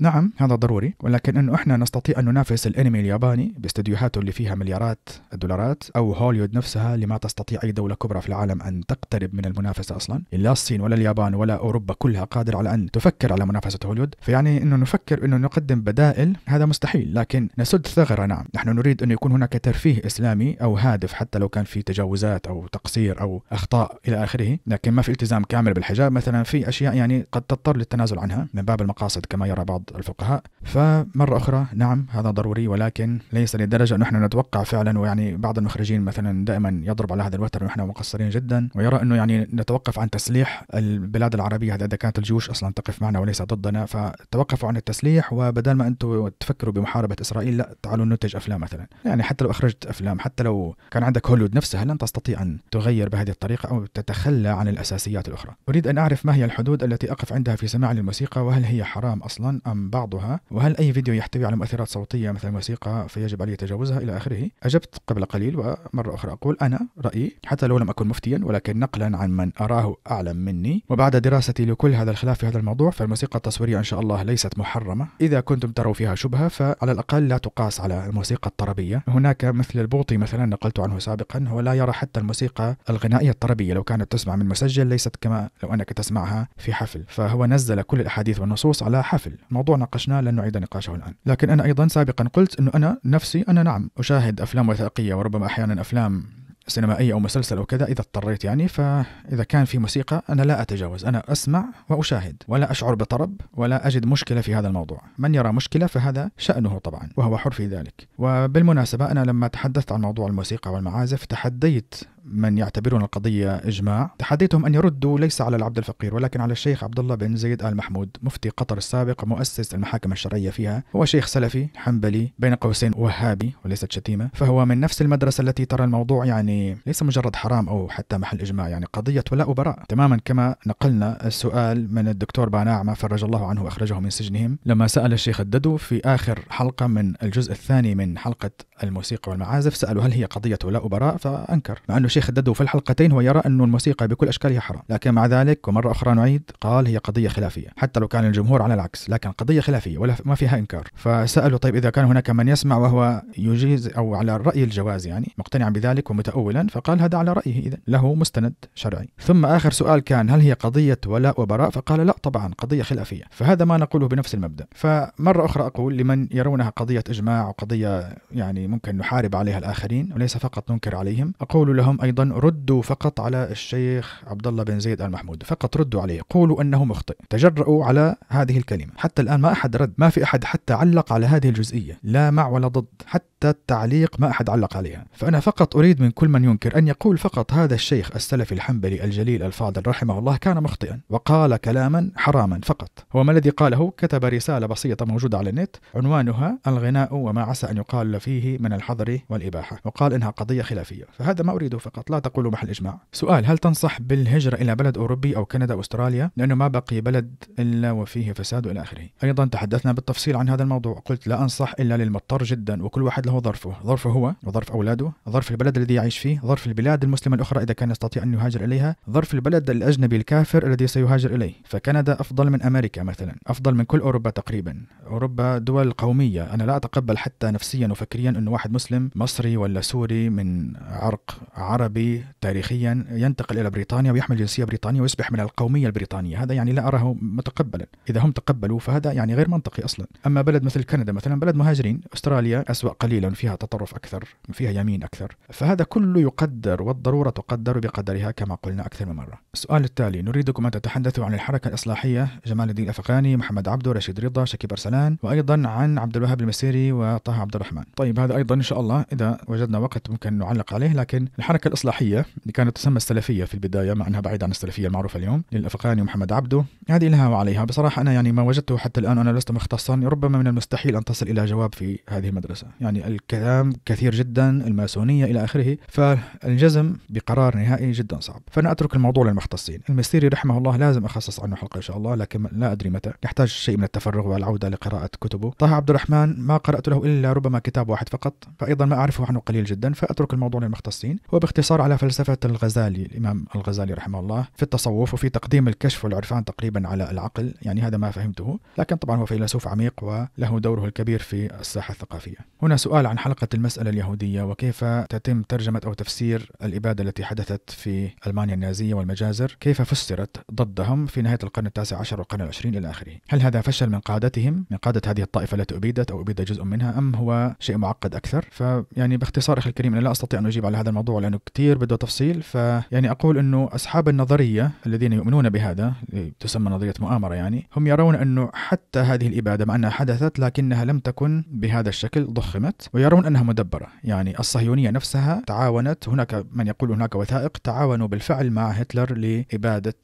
نعم هذا ضروري ولكن انه احنا نستطيع ان ننافس الانمي الياباني باستديوهاته اللي فيها مليارات الدولارات او هوليود نفسها لما تستطيع اي دوله كبرى في العالم ان تقترب من المنافسه اصلا لا الصين ولا اليابان ولا اوروبا كلها قادره على ان تفكر على منافسه هوليود فيعني انه نفكر انه نقدم بدائل هذا مستحيل لكن نسد ثغره نعم نحن نريد انه يكون هناك ترفيه اسلامي او هادف حتى لو كان في تجاوزات او تقصير او اخطاء الى اخره لكن ما في التزام كامل بالحجاب مثلا في اشياء يعني قد تضطر للتنازل عنها من باب المقاصد كما يرى بعض الفقهاء فمرة أخرى نعم هذا ضروري ولكن ليس للدرجة نحن نتوقع فعلا ويعني بعض المخرجين مثلا دائما يضرب على هذا الوتر ونحن مقصرين جدا ويرى أنه يعني نتوقف عن تسليح البلاد العربية هذا إذا كانت الجيوش أصلا تقف معنا وليس ضدنا فتوقفوا عن التسليح وبدل ما أنتم تفكروا بمحاربة إسرائيل لا تعالوا ننتج أفلام مثلا يعني حتى لو أخرجت أفلام حتى لو كان عندك هوليود نفسها لن تستطيع أن تغير بهذه الطريقة أو تتخلى عن الأساسيات الأخرى أريد أن أعرف ما هي الحدود التي أقف عندها في سماع الموسيقى وهل هي حرام أصلا أم أم بعضها وهل أي فيديو يحتوي على مؤثرات صوتية مثل موسيقى فيجب علي تجاوزها إلى آخره أجبت قبل قليل ومرة أخرى أقول أنا رأيي حتى لو لم أكن مفتيا ولكن نقلا عن من أراه أعلم مني وبعد دراستي لكل هذا الخلاف في هذا الموضوع فالموسيقى التصويرية إن شاء الله ليست محرمة إذا كنتم تروا فيها شبهة فعلى الأقل لا تقاس على الموسيقى الطربية هناك مثل البوطي مثلا نقلت عنه سابقا هو لا يرى حتى الموسيقى الغنائية الطربية لو كانت تسمع من مسجل ليست كما لو أنك تسمعها في حفل فهو نزل كل الأحاديث والنصوص على حفل الموضوع موضوع ناقشناه لن نعيد نقاشه الآن لكن أنا أيضا سابقا قلت أنه أنا نفسي أنا نعم أشاهد أفلام وثائقية وربما أحيانا أفلام سينمائية أو مسلسل أو كذا إذا اضطريت يعني فإذا كان في موسيقى أنا لا أتجاوز أنا أسمع وأشاهد ولا أشعر بطرب ولا أجد مشكلة في هذا الموضوع من يرى مشكلة فهذا شأنه طبعا وهو حر في ذلك وبالمناسبة أنا لما تحدثت عن موضوع الموسيقى والمعازف تحديت من يعتبرون القضية إجماع تحديتهم أن يردوا ليس على العبد الفقير ولكن على الشيخ عبد الله بن زيد آل محمود مفتي قطر السابق ومؤسس المحاكم الشرعية فيها هو شيخ سلفي حنبلي بين قوسين وهابي وليست شتيمة فهو من نفس المدرسة التي ترى الموضوع يعني ليس مجرد حرام أو حتى محل إجماع يعني قضية ولاء وبراء تماما كما نقلنا السؤال من الدكتور باناعمة فرج الله عنه أخرجه من سجنهم لما سأل الشيخ الددو في آخر حلقة من الجزء الثاني من حلقة الموسيقى والمعازف سألوا هل هي قضية ولاء وبراء فأنكر مع أنه شيخ الددو في الحلقتين هو يرى أن الموسيقى بكل أشكالها حرام لكن مع ذلك ومرة أخرى نعيد قال هي قضية خلافية حتى لو كان الجمهور على العكس لكن قضية خلافية ولا ما فيها إنكار فسألوا طيب إذا كان هناك من يسمع وهو يجيز أو على الرأي الجواز يعني مقتنعا بذلك ومتأولا فقال هذا على رأيه إذا له مستند شرعي ثم آخر سؤال كان هل هي قضية ولاء وبراء فقال لا طبعا قضية خلافية فهذا ما نقوله بنفس المبدأ فمرة أخرى أقول لمن يرونها قضية إجماع وقضية يعني ممكن نحارب عليها الآخرين وليس فقط ننكر عليهم أقول لهم أيضا ردوا فقط على الشيخ عبد الله بن زيد المحمود فقط ردوا عليه قولوا أنه مخطئ تجرؤوا على هذه الكلمة حتى الآن ما أحد رد ما في أحد حتى علق على هذه الجزئية لا مع ولا ضد حتى التعليق ما أحد علق عليها فأنا فقط أريد من كل من ينكر أن يقول فقط هذا الشيخ السلفي الحنبلي الجليل الفاضل رحمه الله كان مخطئا وقال كلاما حراما فقط هو ما الذي قاله كتب رسالة بسيطة موجودة على النت عنوانها الغناء وما عسى أن يقال فيه من الحظر والإباحة وقال إنها قضية خلافية فهذا ما أريده فقط لا تقول محل إجماع سؤال هل تنصح بالهجرة إلى بلد أوروبي أو كندا أو أستراليا لأنه ما بقي بلد إلا وفيه فساد وإلى آخره أيضا تحدثنا بالتفصيل عن هذا الموضوع قلت لا أنصح إلا للمضطر جدا وكل واحد له ظرفه ظرفه هو وظرف أولاده ظرف البلد الذي يعيش فيه ظرف البلاد المسلمة الأخرى إذا كان يستطيع أن يهاجر إليها ظرف البلد الأجنبي الكافر الذي سيهاجر إليه فكندا أفضل من أمريكا مثلا أفضل من كل أوروبا تقريبا أوروبا دول قومية أنا لا أتقبل حتى نفسيا وفكريا أن انه واحد مسلم مصري ولا سوري من عرق عربي تاريخيا ينتقل الى بريطانيا ويحمل جنسيه بريطانيه ويصبح من القوميه البريطانيه، هذا يعني لا اراه متقبلا، اذا هم تقبلوا فهذا يعني غير منطقي اصلا، اما بلد مثل كندا مثلا بلد مهاجرين، استراليا اسوأ قليلا فيها تطرف اكثر، فيها يمين اكثر، فهذا كله يقدر والضروره تقدر بقدرها كما قلنا اكثر من مره. السؤال التالي نريدكم ان تتحدثوا عن الحركه الاصلاحيه جمال الدين الافغاني، محمد عبده، رشيد رضا، شكيب ارسلان، وايضا عن عبد الوهاب المسيري وطه عبد الرحمن. طيب هذا أيضا إن شاء الله إذا وجدنا وقت ممكن نعلق عليه لكن الحركة الإصلاحية اللي كانت تسمى السلفية في البداية مع أنها بعيدة عن السلفية المعروفة اليوم للأفغاني ومحمد عبده هذه لها وعليها بصراحة أنا يعني ما وجدته حتى الآن أنا لست مختصا ربما من المستحيل أن تصل إلى جواب في هذه المدرسة يعني الكلام كثير جدا الماسونية إلى آخره فالجزم بقرار نهائي جدا صعب فأنا أترك الموضوع للمختصين المسيري رحمه الله لازم أخصص عنه حلقة إن شاء الله لكن لا أدري متى يحتاج شيء من التفرغ والعودة لقراءة كتبه طه عبد الرحمن ما قرأت له إلا ربما كتاب واحد فقط فقط فأيضا ما أعرفه عنه قليل جدا فأترك الموضوع للمختصين هو باختصار على فلسفة الغزالي الإمام الغزالي رحمه الله في التصوف وفي تقديم الكشف والعرفان تقريبا على العقل يعني هذا ما فهمته لكن طبعا هو فيلسوف عميق وله دوره الكبير في الساحة الثقافية هنا سؤال عن حلقة المسألة اليهودية وكيف تتم ترجمة أو تفسير الإبادة التي حدثت في ألمانيا النازية والمجازر كيف فسرت ضدهم في نهاية القرن التاسع عشر والقرن العشرين إلى آخره هل هذا فشل من قادتهم من قادة هذه الطائفة التي أبيدت أو أبيد جزء منها أم هو شيء معقد معقد اكثر فيعني باختصار اخي الكريم انا لا استطيع ان اجيب على هذا الموضوع لانه كثير بده تفصيل فيعني اقول انه اصحاب النظريه الذين يؤمنون بهذا تسمى نظريه مؤامره يعني هم يرون انه حتى هذه الاباده مع انها حدثت لكنها لم تكن بهذا الشكل ضخمت ويرون انها مدبره يعني الصهيونيه نفسها تعاونت هناك من يقول هناك وثائق تعاونوا بالفعل مع هتلر لاباده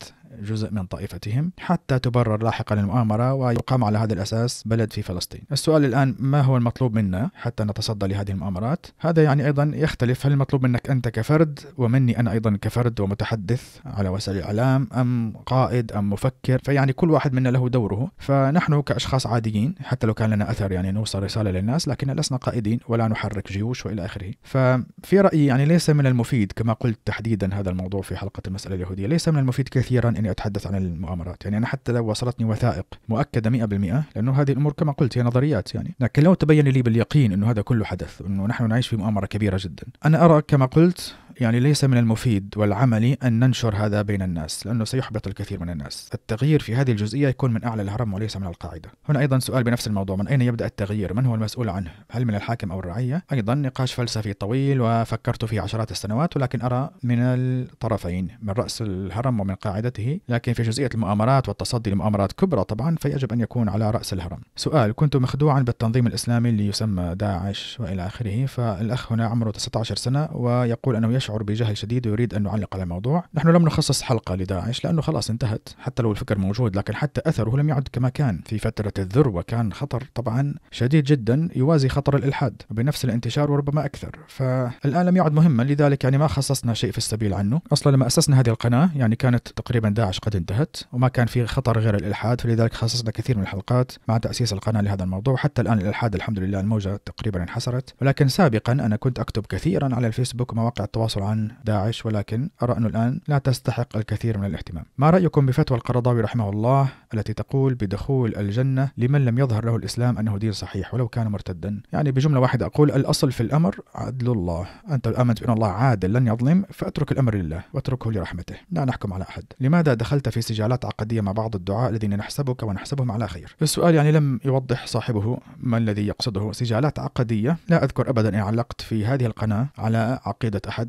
جزء من طائفتهم حتى تبرر لاحقا المؤامرة ويقام على هذا الأساس بلد في فلسطين السؤال الآن ما هو المطلوب منا حتى نتصدى لهذه المؤامرات هذا يعني أيضا يختلف هل المطلوب منك أنت كفرد ومني أنا أيضا كفرد ومتحدث على وسائل الإعلام أم قائد أم مفكر فيعني كل واحد منا له دوره فنحن كأشخاص عاديين حتى لو كان لنا أثر يعني نوصل رسالة للناس لكن لسنا قائدين ولا نحرك جيوش وإلى آخره ففي رأيي يعني ليس من المفيد كما قلت تحديدا هذا الموضوع في حلقة المسألة اليهودية ليس من المفيد كثيرا يعني أتحدث عن المؤامرات يعني أنا حتى لو وصلتني وثائق مؤكدة 100% لأنه هذه الأمور كما قلت هي نظريات يعني لكن لو تبين لي باليقين أنه هذا كله حدث أنه نحن نعيش في مؤامرة كبيرة جدا أنا أرى كما قلت يعني ليس من المفيد والعملي أن ننشر هذا بين الناس لأنه سيحبط الكثير من الناس التغيير في هذه الجزئية يكون من أعلى الهرم وليس من القاعدة هنا أيضا سؤال بنفس الموضوع من أين يبدأ التغيير من هو المسؤول عنه هل من الحاكم أو الرعية أيضا نقاش فلسفي طويل وفكرت فيه عشرات السنوات ولكن أرى من الطرفين من رأس الهرم ومن قاعدته لكن في جزئية المؤامرات والتصدي لمؤامرات كبرى طبعا فيجب أن يكون على رأس الهرم سؤال كنت مخدوعا بالتنظيم الإسلامي اللي يسمى داعش وإلى آخره فالأخ هنا عمره 19 سنة ويقول أنه يشعر يشعر بجهل شديد ويريد أن نعلق على الموضوع نحن لم نخصص حلقة لداعش لأنه خلاص انتهت حتى لو الفكر موجود لكن حتى أثره لم يعد كما كان في فترة الذروة كان خطر طبعا شديد جدا يوازي خطر الإلحاد بنفس الانتشار وربما أكثر فالآن لم يعد مهما لذلك يعني ما خصصنا شيء في السبيل عنه أصلا لما أسسنا هذه القناة يعني كانت تقريبا داعش قد انتهت وما كان في خطر غير الإلحاد فلذلك خصصنا كثير من الحلقات مع تأسيس القناة لهذا الموضوع حتى الآن الإلحاد الحمد لله الموجة تقريبا انحسرت ولكن سابقا أنا كنت أكتب كثيرا على الفيسبوك ومواقع التواصل التناصر عن داعش ولكن أرى أنه الآن لا تستحق الكثير من الاهتمام ما رأيكم بفتوى القرضاوي رحمه الله التي تقول بدخول الجنة لمن لم يظهر له الإسلام أنه دين صحيح ولو كان مرتدا يعني بجملة واحدة أقول الأصل في الأمر عدل الله أنت آمنت بأن الله عادل لن يظلم فأترك الأمر لله واتركه لرحمته لا نحكم على أحد لماذا دخلت في سجالات عقدية مع بعض الدعاء الذين نحسبك ونحسبهم على خير السؤال يعني لم يوضح صاحبه ما الذي يقصده سجالات عقدية لا أذكر أبدا إن علقت في هذه القناة على عقيدة أحد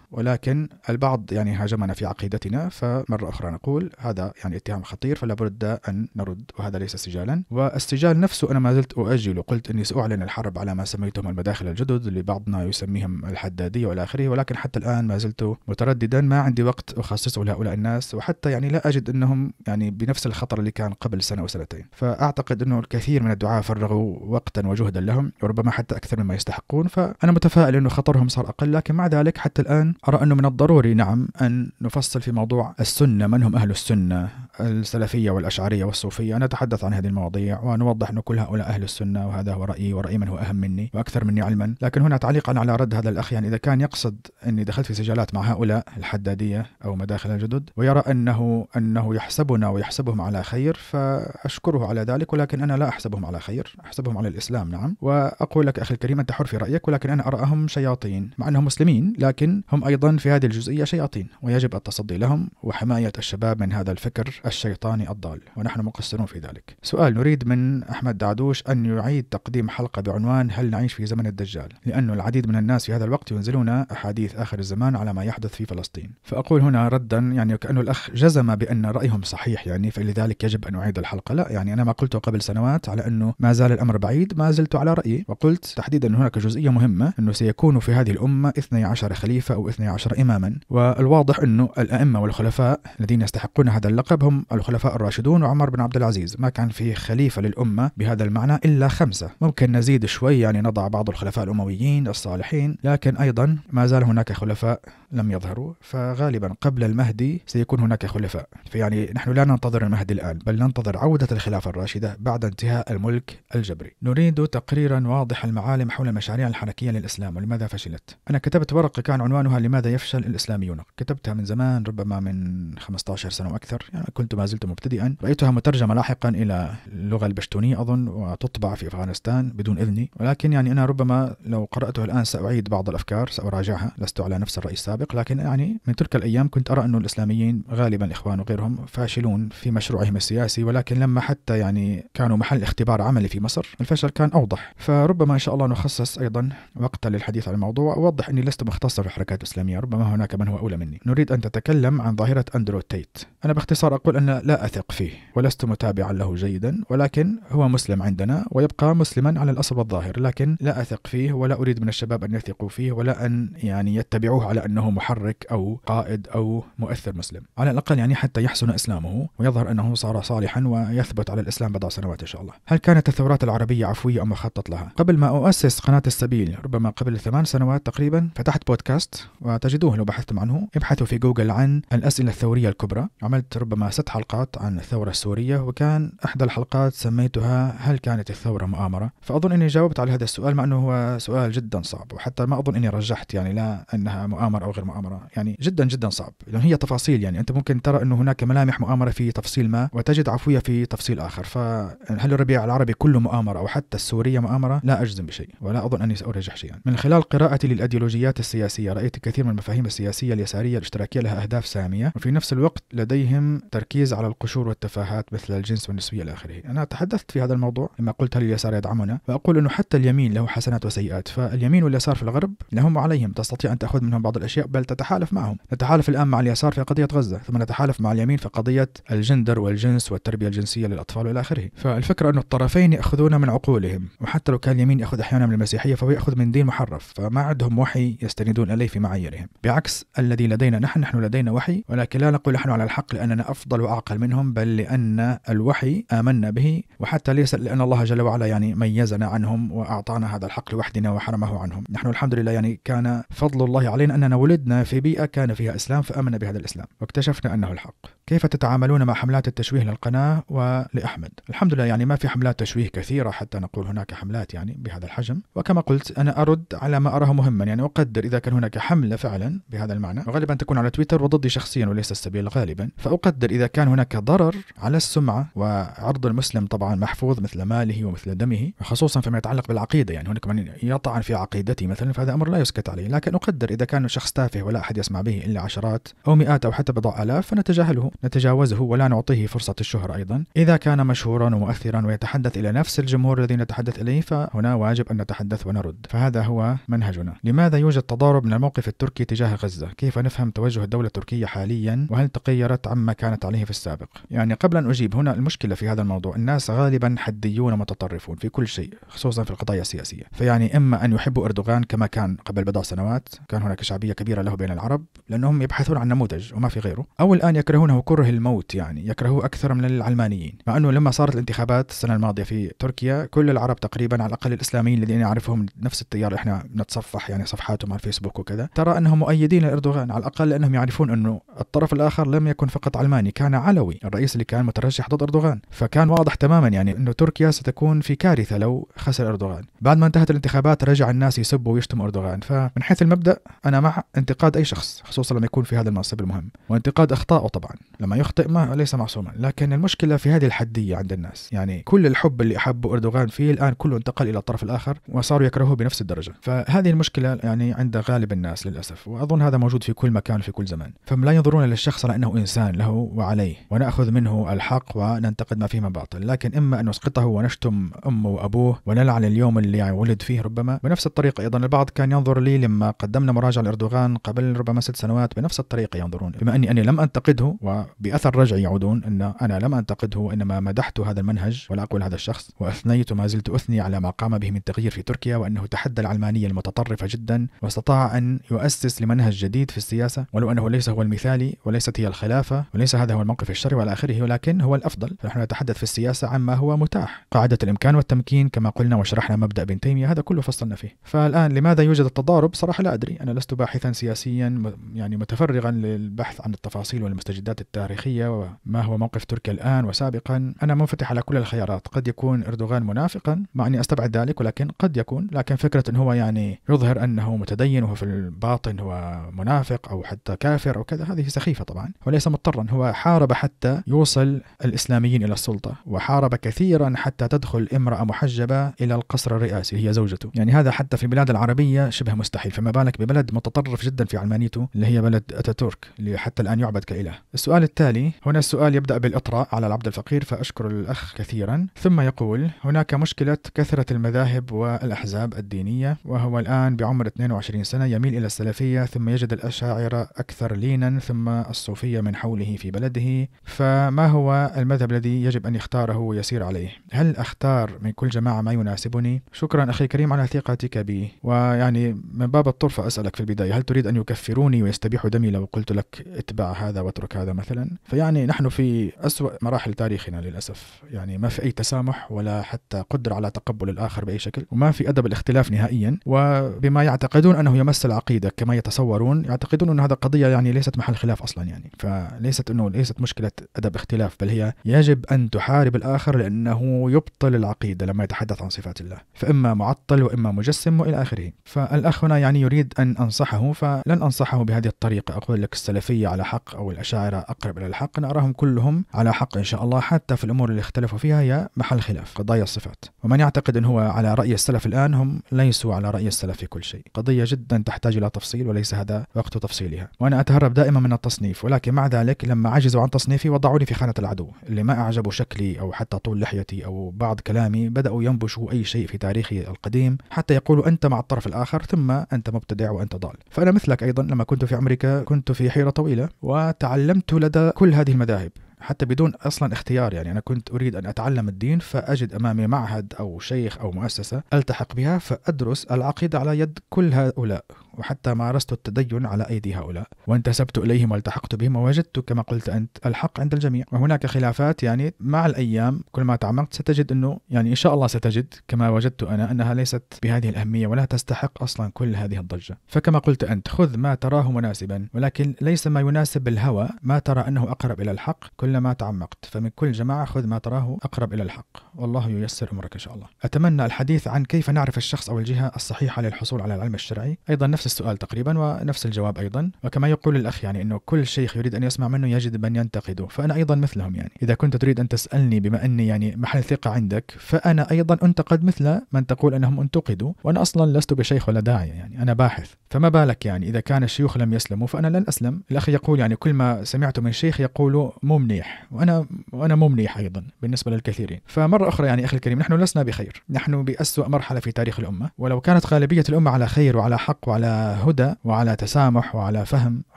ولكن البعض يعني هاجمنا في عقيدتنا فمرة أخرى نقول هذا يعني اتهام خطير فلا بد أن نرد وهذا ليس سجالا والسجال نفسه أنا ما زلت أؤجله قلت أني سأعلن الحرب على ما سميتهم المداخل الجدد اللي بعضنا يسميهم الحدادية والى آخره ولكن حتى الآن ما زلت مترددا ما عندي وقت أخصصه لهؤلاء الناس وحتى يعني لا أجد أنهم يعني بنفس الخطر اللي كان قبل سنة وسنتين فأعتقد أنه الكثير من الدعاة فرغوا وقتا وجهدا لهم وربما حتى أكثر مما يستحقون فأنا متفائل أنه خطرهم صار أقل لكن مع ذلك حتى الآن أرى أنه من الضروري نعم أن نفصل في موضوع السنة من هم أهل السنة السلفية والأشعرية والصوفية نتحدث عن هذه المواضيع ونوضح أن كل هؤلاء أهل السنة وهذا هو رأيي ورأي من هو أهم مني وأكثر مني علما لكن هنا تعليقا على رد هذا الأخ يعني إذا كان يقصد أني دخلت في سجالات مع هؤلاء الحدادية أو مداخل الجدد ويرى أنه أنه يحسبنا ويحسبهم على خير فأشكره على ذلك ولكن أنا لا أحسبهم على خير أحسبهم على الإسلام نعم وأقول لك أخي الكريم أنت حر في رأيك ولكن أنا أراهم شياطين مع أنهم مسلمين لكن هم أيضا في هذه الجزئية شياطين ويجب التصدي لهم وحماية الشباب من هذا الفكر الشيطاني الضال ونحن مقصرون في ذلك سؤال نريد من أحمد دعدوش أن يعيد تقديم حلقة بعنوان هل نعيش في زمن الدجال لأن العديد من الناس في هذا الوقت ينزلون أحاديث آخر الزمان على ما يحدث في فلسطين فأقول هنا ردا يعني كأن الأخ جزم بأن رأيهم صحيح يعني فلذلك يجب أن أعيد الحلقة لا يعني أنا ما قلته قبل سنوات على أنه ما زال الأمر بعيد ما زلت على رأيي وقلت تحديدا هناك جزئية مهمة أنه سيكون في هذه الأمة 12 خليفة أو الاثني عشر إماما والواضح أنه الأئمة والخلفاء الذين يستحقون هذا اللقب هم الخلفاء الراشدون وعمر بن عبد العزيز ما كان فيه خليفة للأمة بهذا المعنى إلا خمسة ممكن نزيد شوي يعني نضع بعض الخلفاء الأمويين الصالحين لكن أيضا ما زال هناك خلفاء لم يظهروا فغالبا قبل المهدي سيكون هناك خلفاء فيعني نحن لا ننتظر المهدي الآن بل ننتظر عودة الخلافة الراشدة بعد انتهاء الملك الجبري نريد تقريرا واضح المعالم حول المشاريع الحركية للإسلام ولماذا فشلت أنا كتبت ورقة كان عنوانها لماذا يفشل الإسلاميون كتبتها من زمان ربما من 15 سنة وأكثر يعني كنت ما زلت مبتدئا رأيتها مترجمة لاحقا إلى اللغة البشتونية أظن وتطبع في أفغانستان بدون إذني ولكن يعني أنا ربما لو قرأتها الآن سأعيد بعض الأفكار سأراجعها لست على نفس الرأي السابق لكن يعني من تلك الأيام كنت أرى أن الإسلاميين غالبا الإخوان وغيرهم فاشلون في مشروعهم السياسي ولكن لما حتى يعني كانوا محل اختبار عملي في مصر الفشل كان أوضح فربما إن شاء الله نخصص أيضا وقتا للحديث عن الموضوع أوضح أني لست مختصا في حركات الإسلامية ربما هناك من هو أولى مني نريد أن تتكلم عن ظاهرة أندرو تيت أنا باختصار أقول أن لا أثق فيه ولست متابعا له جيدا ولكن هو مسلم عندنا ويبقى مسلما على الأصل الظاهر لكن لا أثق فيه ولا أريد من الشباب أن يثقوا فيه ولا أن يعني يتبعوه على أنه محرك أو قائد أو مؤثر مسلم على الأقل يعني حتى يحسن إسلامه ويظهر أنه صار صالحا ويثبت على الإسلام بعد سنوات إن شاء الله هل كانت الثورات العربية عفوية أم مخطط لها قبل ما أؤسس قناة السبيل ربما قبل ثمان سنوات تقريبا فتحت بودكاست وتجدوه لو بحثتم عنه ابحثوا في جوجل عن الأسئلة الثورية الكبرى عملت ربما ست حلقات عن الثورة السورية وكان إحدى الحلقات سميتها هل كانت الثورة مؤامرة فأظن أني جاوبت على هذا السؤال مع أنه هو سؤال جدا صعب وحتى ما أظن أني رجحت يعني لا أنها مؤامرة أو غير مؤامرة يعني جدا جدا صعب لأن يعني هي تفاصيل يعني أنت ممكن ترى أنه هناك ملامح مؤامرة في تفصيل ما وتجد عفوية في تفصيل آخر فهل الربيع العربي كله مؤامرة أو حتى السورية مؤامرة لا أجزم بشيء ولا أظن أني سأرجح شيئا من خلال قراءتي للأديولوجيات السياسية رأيت الكثير من المفاهيم السياسية اليسارية الاشتراكية لها أهداف سامية وفي نفس الوقت لديهم تركيز على القشور والتفاهات مثل الجنس والنسوية إلى آخره أنا تحدثت في هذا الموضوع لما قلت هل اليسار يدعمنا وأقول أنه حتى اليمين له حسنات وسيئات فاليمين واليسار في الغرب لهم عليهم تستطيع أن تأخذ منهم بعض الأشياء بل تتحالف معهم نتحالف الآن مع اليسار في قضية غزة ثم نتحالف مع اليمين في قضية الجندر والجنس والتربية الجنسية للأطفال إلى آخره فالفكرة أن الطرفين يأخذون من عقولهم وحتى لو كان اليمين يأخذ أحيانا من المسيحية فهو يأخذ من دين محرف فما عندهم وحي يستندون إليه في معي بمعاييرهم بعكس الذي لدينا نحن نحن لدينا وحي ولكن لا نقول نحن على الحق لأننا أفضل وأعقل منهم بل لأن الوحي آمنا به وحتى ليس لأن الله جل وعلا يعني ميزنا عنهم وأعطانا هذا الحق لوحدنا وحرمه عنهم نحن الحمد لله يعني كان فضل الله علينا أننا ولدنا في بيئة كان فيها إسلام فآمنا بهذا الإسلام واكتشفنا أنه الحق كيف تتعاملون مع حملات التشويه للقناة ولأحمد الحمد لله يعني ما في حملات تشويه كثيرة حتى نقول هناك حملات يعني بهذا الحجم وكما قلت أنا أرد على ما أراه مهما يعني أقدر إذا كان هناك حملة فعلا بهذا المعنى وغالبا تكون على تويتر وضدي شخصيا وليس السبيل غالبا فأقدر إذا كان هناك ضرر على السمعة وعرض المسلم طبعا محفوظ مثل ماله ومثل دمه خصوصا فيما يتعلق بالعقيدة يعني هناك من يطعن في عقيدتي مثلا فهذا أمر لا يسكت عليه لكن أقدر إذا كان شخص تافه ولا أحد يسمع به إلا عشرات أو مئات أو حتى بضع آلاف فنتجاهله نتجاوزه ولا نعطيه فرصة الشهرة أيضا إذا كان مشهورا ومؤثرا ويتحدث إلى نفس الجمهور الذي نتحدث إليه فهنا واجب أن نتحدث ونرد فهذا هو منهجنا لماذا يوجد تضارب من الموقف التركي تجاه غزة كيف نفهم توجه الدولة التركية حاليا وهل تغيرت عما كانت عليه في السابق يعني قبل أن أجيب هنا المشكلة في هذا الموضوع الناس غالبا حديون متطرفون في كل شيء خصوصا في القضايا السياسية فيعني إما أن يحبوا أردوغان كما كان قبل بضع سنوات كان هناك شعبية كبيرة له بين العرب لأنهم يبحثون عن نموذج وما في غيره أو الآن يكرهونه كره الموت يعني يكرهه أكثر من العلمانيين مع أنه لما صارت الانتخابات السنة الماضية في تركيا كل العرب تقريبا على الأقل الإسلاميين الذين نعرفهم نفس التيار اللي احنا بنتصفح يعني صفحاتهم على الفيسبوك وكذا ترى أنهم مؤيدين لإردوغان على الأقل لأنهم يعرفون أنه الطرف الآخر لم يكن فقط علماني كان علوي الرئيس اللي كان مترشح ضد أردوغان فكان واضح تماما يعني أنه تركيا ستكون في كارثة لو خسر أردوغان بعد ما انتهت الانتخابات رجع الناس يسبوا ويشتموا أردوغان فمن حيث المبدأ أنا مع انتقاد أي شخص خصوصا لما يكون في هذا المنصب المهم وانتقاد أخطائه طبعا لما يخطئ ما ليس معصوما لكن المشكله في هذه الحديه عند الناس يعني كل الحب اللي احبه اردوغان فيه الان كله انتقل الى الطرف الاخر وصاروا يكرهوه بنفس الدرجه فهذه المشكله يعني عند غالب الناس للاسف واظن هذا موجود في كل مكان في كل زمان فهم لا ينظرون للشخص على انه انسان له وعليه وناخذ منه الحق وننتقد ما فيه من باطل لكن اما ان نسقطه ونشتم امه وابوه ونلعن اليوم اللي يعني ولد فيه ربما بنفس الطريقه ايضا البعض كان ينظر لي لما قدمنا مراجعه لاردوغان قبل ربما ست سنوات بنفس الطريقه ينظرون بما اني اني لم انتقده و باثر رجعي يعودون ان انا لم انتقده وانما مدحت هذا المنهج ولا اقول هذا الشخص واثنيت ما زلت اثني على ما قام به من تغيير في تركيا وانه تحدى العلمانيه المتطرفه جدا واستطاع ان يؤسس لمنهج جديد في السياسه ولو انه ليس هو المثالي وليست هي الخلافه وليس هذا هو الموقف الشرعي والى اخره ولكن هو الافضل فنحن نتحدث في السياسه عما هو متاح قاعده الامكان والتمكين كما قلنا وشرحنا مبدا ابن تيميه هذا كله فصلنا فيه فالان لماذا يوجد التضارب صراحه لا ادري انا لست باحثا سياسيا يعني متفرغا للبحث عن التفاصيل والمستجدات التاريخية وما هو موقف تركيا الآن وسابقا أنا منفتح على كل الخيارات قد يكون أردوغان منافقا مع أني أستبعد ذلك ولكن قد يكون لكن فكرة أنه هو يعني يظهر أنه متدين وهو في الباطن هو منافق أو حتى كافر أو كذا هذه سخيفة طبعا وليس مضطرا هو حارب حتى يوصل الإسلاميين إلى السلطة وحارب كثيرا حتى تدخل امرأة محجبة إلى القصر الرئاسي هي زوجته يعني هذا حتى في البلاد العربية شبه مستحيل فما بالك ببلد متطرف جدا في علمانيته اللي هي بلد أتاتورك اللي حتى الآن يعبد كإله السؤال السؤال التالي هنا السؤال يبدأ بالإطراء على العبد الفقير فأشكر الأخ كثيرا ثم يقول هناك مشكلة كثرة المذاهب والأحزاب الدينية وهو الآن بعمر 22 سنة يميل إلى السلفية ثم يجد الأشاعرة أكثر لينا ثم الصوفية من حوله في بلده فما هو المذهب الذي يجب أن يختاره ويسير عليه هل أختار من كل جماعة ما يناسبني شكرا أخي كريم على ثقتك بي ويعني من باب الطرفة أسألك في البداية هل تريد أن يكفروني ويستبيحوا دمي لو قلت لك اتبع هذا واترك هذا مثلا مثلا فيعني نحن في أسوأ مراحل تاريخنا للأسف يعني ما في أي تسامح ولا حتى قدرة على تقبل الآخر بأي شكل وما في أدب الاختلاف نهائيا وبما يعتقدون أنه يمس العقيدة كما يتصورون يعتقدون أن هذا قضية يعني ليست محل خلاف أصلا يعني فليست أنه ليست مشكلة أدب اختلاف بل هي يجب أن تحارب الآخر لأنه يبطل العقيدة لما يتحدث عن صفات الله فإما معطل وإما مجسم وإلى آخره فالأخ هنا يعني يريد أن أنصحه فلن أنصحه بهذه الطريقة أقول لك السلفية على حق أو الأشاعرة القريب إلى الحق نراهم كلهم على حق إن شاء الله حتى في الأمور اللي اختلفوا فيها هي محل خلاف قضايا الصفات ومن يعتقد ان هو على رأي السلف الآن هم ليسوا على رأي السلف في كل شيء قضية جدا تحتاج إلى تفصيل وليس هذا وقت تفصيلها وأنا أتهرب دائما من التصنيف ولكن مع ذلك لما عجزوا عن تصنيفي وضعوني في خانة العدو اللي ما أعجبوا شكلي أو حتى طول لحيتي أو بعض كلامي بدأوا ينبشوا أي شيء في تاريخي القديم حتى يقولوا أنت مع الطرف الآخر ثم أنت مبتدع وأنت ضال فأنا مثلك أيضا لما كنت في أمريكا كنت في حيرة طويلة وتعلمت لدى لدى كل هذه المذاهب حتى بدون اصلا اختيار يعني انا كنت اريد ان اتعلم الدين فاجد امامي معهد او شيخ او مؤسسه التحق بها فادرس العقيده على يد كل هؤلاء وحتى مارست التدين على أيدي هؤلاء وانتسبت إليهم والتحقت بهم ووجدت كما قلت أنت الحق عند الجميع وهناك خلافات يعني مع الأيام كل ما تعمقت ستجد أنه يعني إن شاء الله ستجد كما وجدت أنا أنها ليست بهذه الأهمية ولا تستحق أصلا كل هذه الضجة فكما قلت أنت خذ ما تراه مناسبا ولكن ليس ما يناسب الهوى ما ترى أنه أقرب إلى الحق كلما تعمقت فمن كل جماعة خذ ما تراه أقرب إلى الحق والله ييسر أمرك إن شاء الله أتمنى الحديث عن كيف نعرف الشخص أو الجهة الصحيحة للحصول على العلم الشرعي أيضا نفس نفس السؤال تقريبا ونفس الجواب ايضا وكما يقول الاخ يعني انه كل شيخ يريد ان يسمع منه يجد من ينتقده فانا ايضا مثلهم يعني اذا كنت تريد ان تسالني بما اني يعني محل ثقه عندك فانا ايضا انتقد مثل من تقول انهم انتقدوا وانا اصلا لست بشيخ ولا داعيه يعني انا باحث فما بالك يعني اذا كان الشيوخ لم يسلموا فانا لن اسلم الاخ يقول يعني كل ما سمعته من شيخ يقول مو منيح وانا وانا مو منيح ايضا بالنسبه للكثيرين فمره اخرى يعني اخي الكريم نحن لسنا بخير نحن باسوا مرحله في تاريخ الامه ولو كانت غالبيه الامه على خير وعلى حق وعلى على هدى وعلى تسامح وعلى فهم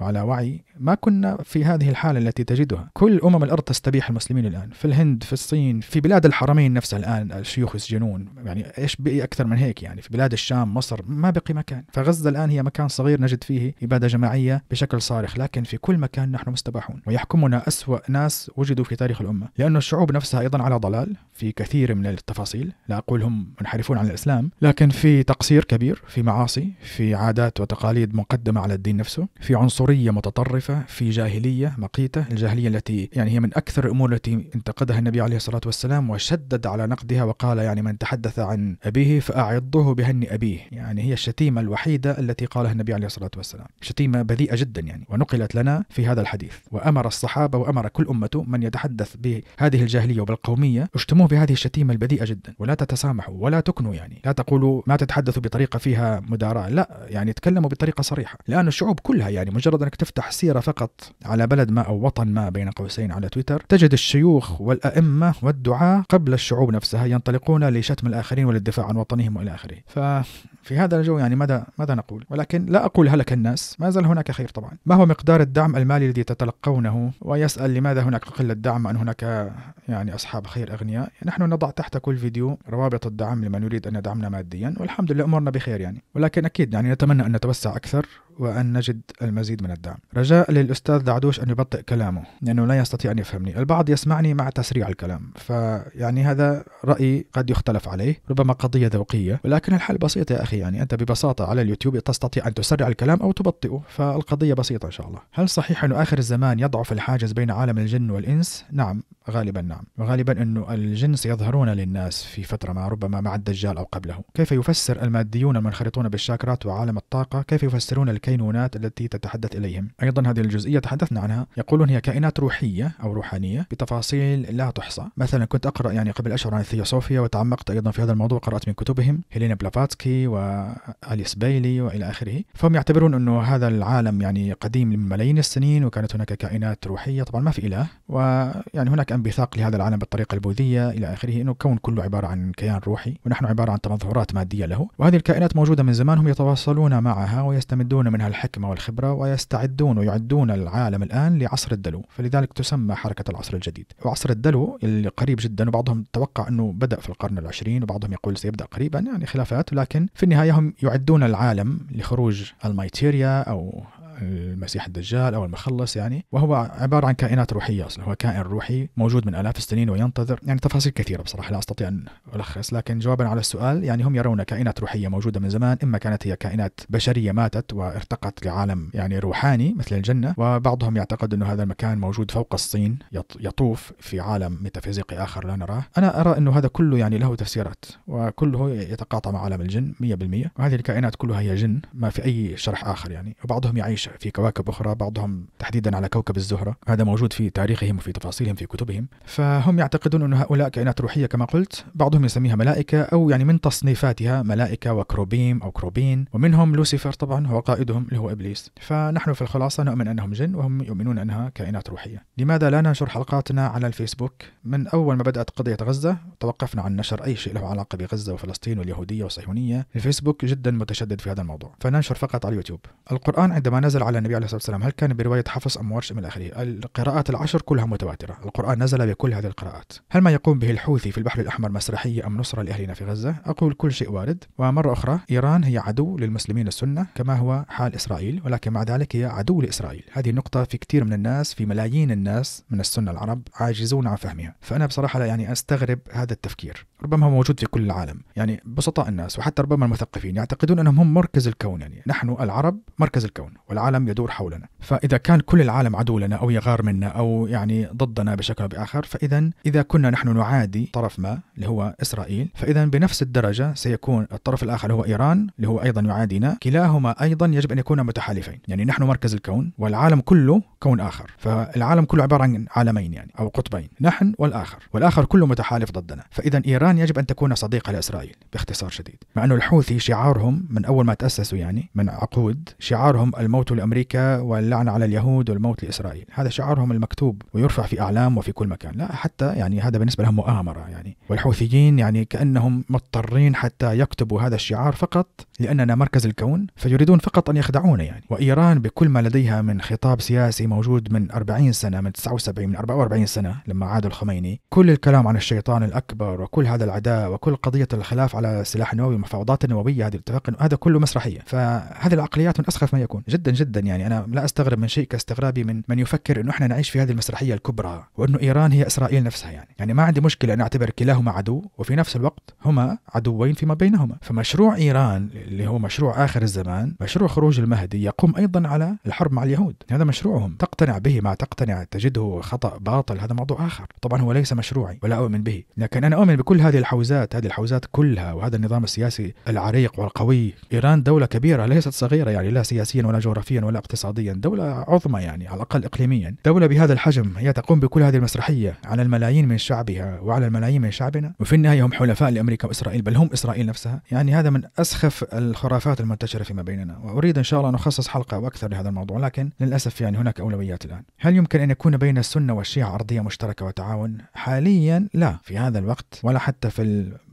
وعلى وعي ما كنا في هذه الحالة التي تجدها كل أمم الأرض تستبيح المسلمين الآن في الهند في الصين في بلاد الحرمين نفسها الآن الشيوخ يسجنون يعني إيش بقي أكثر من هيك يعني في بلاد الشام مصر ما بقي مكان فغزة الآن هي مكان صغير نجد فيه إبادة جماعية بشكل صارخ لكن في كل مكان نحن مستباحون ويحكمنا أسوأ ناس وجدوا في تاريخ الأمة لأن الشعوب نفسها أيضا على ضلال في كثير من التفاصيل لا أقول هم منحرفون عن الإسلام لكن في تقصير كبير في معاصي في عادات وتقاليد مقدمة على الدين نفسه في عنصرية متطرفة في جاهلية مقيتة الجاهلية التي يعني هي من أكثر الأمور التي انتقدها النبي عليه الصلاة والسلام وشدد على نقدها وقال يعني من تحدث عن أبيه فأعضه بهن أبيه يعني هي الشتيمة الوحيدة التي قالها النبي عليه الصلاة والسلام شتيمة بذيئة جدا يعني ونقلت لنا في هذا الحديث وأمر الصحابة وأمر كل أمته من يتحدث بهذه الجاهلية وبالقومية اشتموه بهذه الشتيمة البذيئة جدا ولا تتسامحوا ولا تكنوا يعني لا تقولوا ما تتحدثوا بطريقة فيها مداراة لا يعني تكلموا بطريقة صريحة لأن الشعوب كلها يعني مجرد أنك تفتح سيرة صغيرة فقط على بلد ما أو وطن ما بين قوسين على تويتر تجد الشيوخ والأئمة والدعاء قبل الشعوب نفسها ينطلقون لشتم الآخرين والدفاع عن وطنهم وإلى آخره في هذا الجو يعني ماذا ماذا نقول ولكن لا أقول هلك الناس ما زال هناك خير طبعا ما هو مقدار الدعم المالي الذي تتلقونه ويسأل لماذا هناك قلة دعم أن هناك يعني أصحاب خير أغنياء نحن نضع تحت كل فيديو روابط الدعم لمن يريد أن يدعمنا ماديا والحمد لله أمورنا بخير يعني ولكن أكيد يعني نتمنى أن نتوسع أكثر وأن نجد المزيد من الدعم رجاء للأستاذ دعدوش أن يبطئ كلامه لأنه لا يستطيع أن يفهمني البعض يسمعني مع تسريع الكلام فيعني هذا رأيي قد يختلف عليه ربما قضية ذوقية ولكن الحل بسيط يا أخي أخي يعني أنت ببساطة على اليوتيوب تستطيع أن تسرع الكلام أو تبطئه فالقضية بسيطة إن شاء الله هل صحيح انه آخر الزمان يضعف الحاجز بين عالم الجن والإنس؟ نعم غالبا نعم وغالبا أنه الجن سيظهرون للناس في فترة ما ربما مع الدجال أو قبله كيف يفسر الماديون المنخرطون بالشاكرات وعالم الطاقة كيف يفسرون الكينونات التي تتحدث إليهم أيضا هذه الجزئية تحدثنا عنها يقولون هي كائنات روحية أو روحانية بتفاصيل لا تحصى مثلا كنت أقرأ يعني قبل أشهر عن الثيوسوفيا وتعمقت أيضا في هذا الموضوع قرأت من كتبهم هيلينا بلافاتسكي و واليس بايلي والى اخره فهم يعتبرون انه هذا العالم يعني قديم من ملايين السنين وكانت هناك كائنات روحيه طبعا ما في اله ويعني هناك انبثاق لهذا العالم بالطريقه البوذيه الى اخره انه الكون كله عباره عن كيان روحي ونحن عباره عن تمظهرات ماديه له وهذه الكائنات موجوده من زمان هم يتواصلون معها ويستمدون منها الحكمه والخبره ويستعدون ويعدون العالم الان لعصر الدلو فلذلك تسمى حركه العصر الجديد وعصر الدلو اللي قريب جدا وبعضهم توقع انه بدا في القرن العشرين وبعضهم يقول سيبدا قريبا يعني خلافات لكن في النهاية هم يعدون العالم لخروج المايتيريا أو المسيح الدجال أو المخلص يعني وهو عبارة عن كائنات روحية أصلا هو كائن روحي موجود من آلاف السنين وينتظر يعني تفاصيل كثيرة بصراحة لا أستطيع أن ألخص لكن جوابا على السؤال يعني هم يرون كائنات روحية موجودة من زمان إما كانت هي كائنات بشرية ماتت وارتقت لعالم يعني روحاني مثل الجنة وبعضهم يعتقد أنه هذا المكان موجود فوق الصين يطوف في عالم ميتافيزيقي آخر لا نراه أنا أرى أنه هذا كله يعني له تفسيرات وكله يتقاطع مع عالم الجن 100% وهذه الكائنات كلها هي جن ما في أي شرح آخر يعني وبعضهم يعيش ينشأ في كواكب أخرى بعضهم تحديدا على كوكب الزهرة هذا موجود في تاريخهم وفي تفاصيلهم في كتبهم فهم يعتقدون أن هؤلاء كائنات روحية كما قلت بعضهم يسميها ملائكة أو يعني من تصنيفاتها ملائكة وكروبيم أو كروبين ومنهم لوسيفر طبعا هو قائدهم اللي هو إبليس فنحن في الخلاصة نؤمن أنهم جن وهم يؤمنون أنها كائنات روحية لماذا لا ننشر حلقاتنا على الفيسبوك من أول ما بدأت قضية غزة توقفنا عن نشر أي شيء له علاقة بغزة وفلسطين واليهودية والصهيونية الفيسبوك جدا متشدد في هذا الموضوع فننشر فقط على اليوتيوب القرآن عندما نزل نزل على النبي عليه الصلاة والسلام هل كان برواية حفص أم ورش إلى آخره القراءات العشر كلها متواترة القرآن نزل بكل هذه القراءات هل ما يقوم به الحوثي في البحر الأحمر مسرحية أم نصرة لأهلنا في غزة أقول كل شيء وارد ومرة أخرى إيران هي عدو للمسلمين السنة كما هو حال إسرائيل ولكن مع ذلك هي عدو لإسرائيل هذه النقطة في كثير من الناس في ملايين الناس من السنة العرب عاجزون عن فهمها فأنا بصراحة يعني أستغرب هذا التفكير ربما هو موجود في كل العالم يعني بسطاء الناس وحتى ربما المثقفين يعتقدون أنهم هم مركز الكون يعني نحن العرب مركز الكون والعالم يدور حولنا فإذا كان كل العالم عدو لنا أو يغار منا أو يعني ضدنا بشكل أو بآخر فإذا إذا كنا نحن نعادي طرف ما اللي هو إسرائيل فإذا بنفس الدرجة سيكون الطرف الآخر هو إيران اللي هو أيضا يعادينا كلاهما أيضا يجب أن يكونا متحالفين يعني نحن مركز الكون والعالم كله كون آخر فالعالم كله عبارة عن عالمين يعني أو قطبين نحن والآخر والآخر كله متحالف ضدنا فإذا إيران إيران يجب أن تكون صديقة لإسرائيل باختصار شديد مع أنه الحوثي شعارهم من أول ما تأسسوا يعني من عقود شعارهم الموت لأمريكا واللعنة على اليهود والموت لإسرائيل هذا شعارهم المكتوب ويرفع في أعلام وفي كل مكان لا حتى يعني هذا بالنسبة لهم مؤامرة يعني والحوثيين يعني كأنهم مضطرين حتى يكتبوا هذا الشعار فقط لأننا مركز الكون فيريدون فقط أن يخدعونا يعني وإيران بكل ما لديها من خطاب سياسي موجود من 40 سنة من 79 من 44 سنة لما عاد الخميني كل الكلام عن الشيطان الأكبر وكل هذا العداء وكل قضيه الخلاف على السلاح النووي والمفاوضات النوويه هذه الاتفاق هذا كله مسرحيه فهذه العقليات من اسخف ما يكون جدا جدا يعني انا لا استغرب من شيء كاستغرابي من من يفكر انه احنا نعيش في هذه المسرحيه الكبرى وانه ايران هي اسرائيل نفسها يعني يعني ما عندي مشكله ان اعتبر كلاهما عدو وفي نفس الوقت هما عدوين فيما بينهما فمشروع ايران اللي هو مشروع اخر الزمان مشروع خروج المهدي يقوم ايضا على الحرب مع اليهود هذا مشروعهم تقتنع به ما تقتنع تجده خطا باطل هذا موضوع اخر طبعا هو ليس مشروعي ولا اؤمن به لكن انا اؤمن بكل هذه الحوزات هذه الحوزات كلها وهذا النظام السياسي العريق والقوي إيران دولة كبيرة ليست صغيرة يعني لا سياسيا ولا جغرافيا ولا اقتصاديا دولة عظمى يعني على الأقل إقليميا دولة بهذا الحجم هي تقوم بكل هذه المسرحية على الملايين من شعبها وعلى الملايين من شعبنا وفي النهاية هم حلفاء لأمريكا وإسرائيل بل هم إسرائيل نفسها يعني هذا من أسخف الخرافات المنتشرة فيما بيننا وأريد إن شاء الله أن أخصص حلقة وأكثر لهذا الموضوع لكن للأسف يعني هناك أولويات الآن هل يمكن أن يكون بين السنة والشيعة أرضية مشتركة وتعاون حاليا لا في هذا الوقت ولا حتى حتى في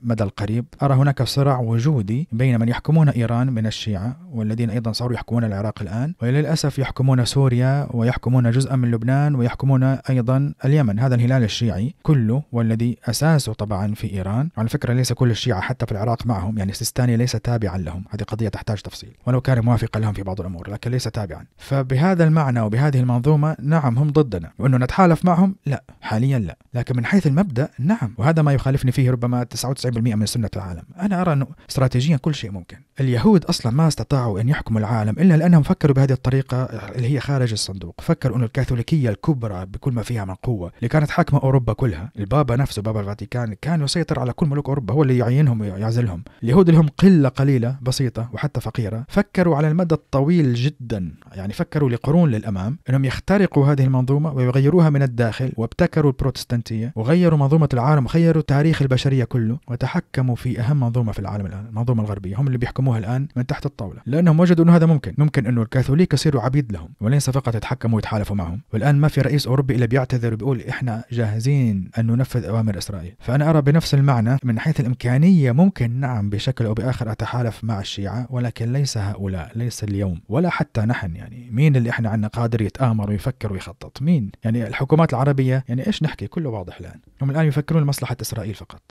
المدى القريب أرى هناك صراع وجودي بين من يحكمون إيران من الشيعة والذين أيضا صاروا يحكمون العراق الآن وللأسف يحكمون سوريا ويحكمون جزءا من لبنان ويحكمون أيضا اليمن هذا الهلال الشيعي كله والذي أساسه طبعا في إيران على فكرة ليس كل الشيعة حتى في العراق معهم يعني سيستاني ليس تابعا لهم هذه قضية تحتاج تفصيل ولو كان موافقا لهم في بعض الأمور لكن ليس تابعا فبهذا المعنى وبهذه المنظومة نعم هم ضدنا وأنه نتحالف معهم لا حاليا لا لكن من حيث المبدأ نعم وهذا ما يخالفني فيه ربما 99% من سنة العالم أنا أرى أنه استراتيجيا كل شيء ممكن اليهود أصلا ما استطاعوا أن يحكموا العالم إلا لأنهم فكروا بهذه الطريقة اللي هي خارج الصندوق فكروا أن الكاثوليكية الكبرى بكل ما فيها من قوة اللي كانت حاكمة أوروبا كلها البابا نفسه بابا الفاتيكان كان يسيطر على كل ملوك أوروبا هو اللي يعينهم ويعزلهم اليهود اللي هم قلة قليلة بسيطة وحتى فقيرة فكروا على المدى الطويل جدا يعني فكروا لقرون للأمام أنهم يخترقوا هذه المنظومة ويغيروها من الداخل وابتكروا البروتستانتية وغيروا منظومة العالم وغيروا تاريخ البشر البشريه كله وتحكموا في اهم منظومه في العالم الان المنظومه الغربيه هم اللي بيحكموها الان من تحت الطاوله لانهم وجدوا انه هذا ممكن ممكن انه الكاثوليك يصيروا عبيد لهم وليس فقط يتحكموا ويتحالفوا معهم والان ما في رئيس اوروبي الا بيعتذر وبيقول احنا جاهزين ان ننفذ اوامر اسرائيل فانا ارى بنفس المعنى من حيث الامكانيه ممكن نعم بشكل او باخر اتحالف مع الشيعه ولكن ليس هؤلاء ليس اليوم ولا حتى نحن يعني مين اللي احنا عندنا قادر يتامر ويفكر ويخطط مين يعني الحكومات العربيه يعني ايش نحكي كله واضح الان هم الان يفكرون لمصلحه اسرائيل فقط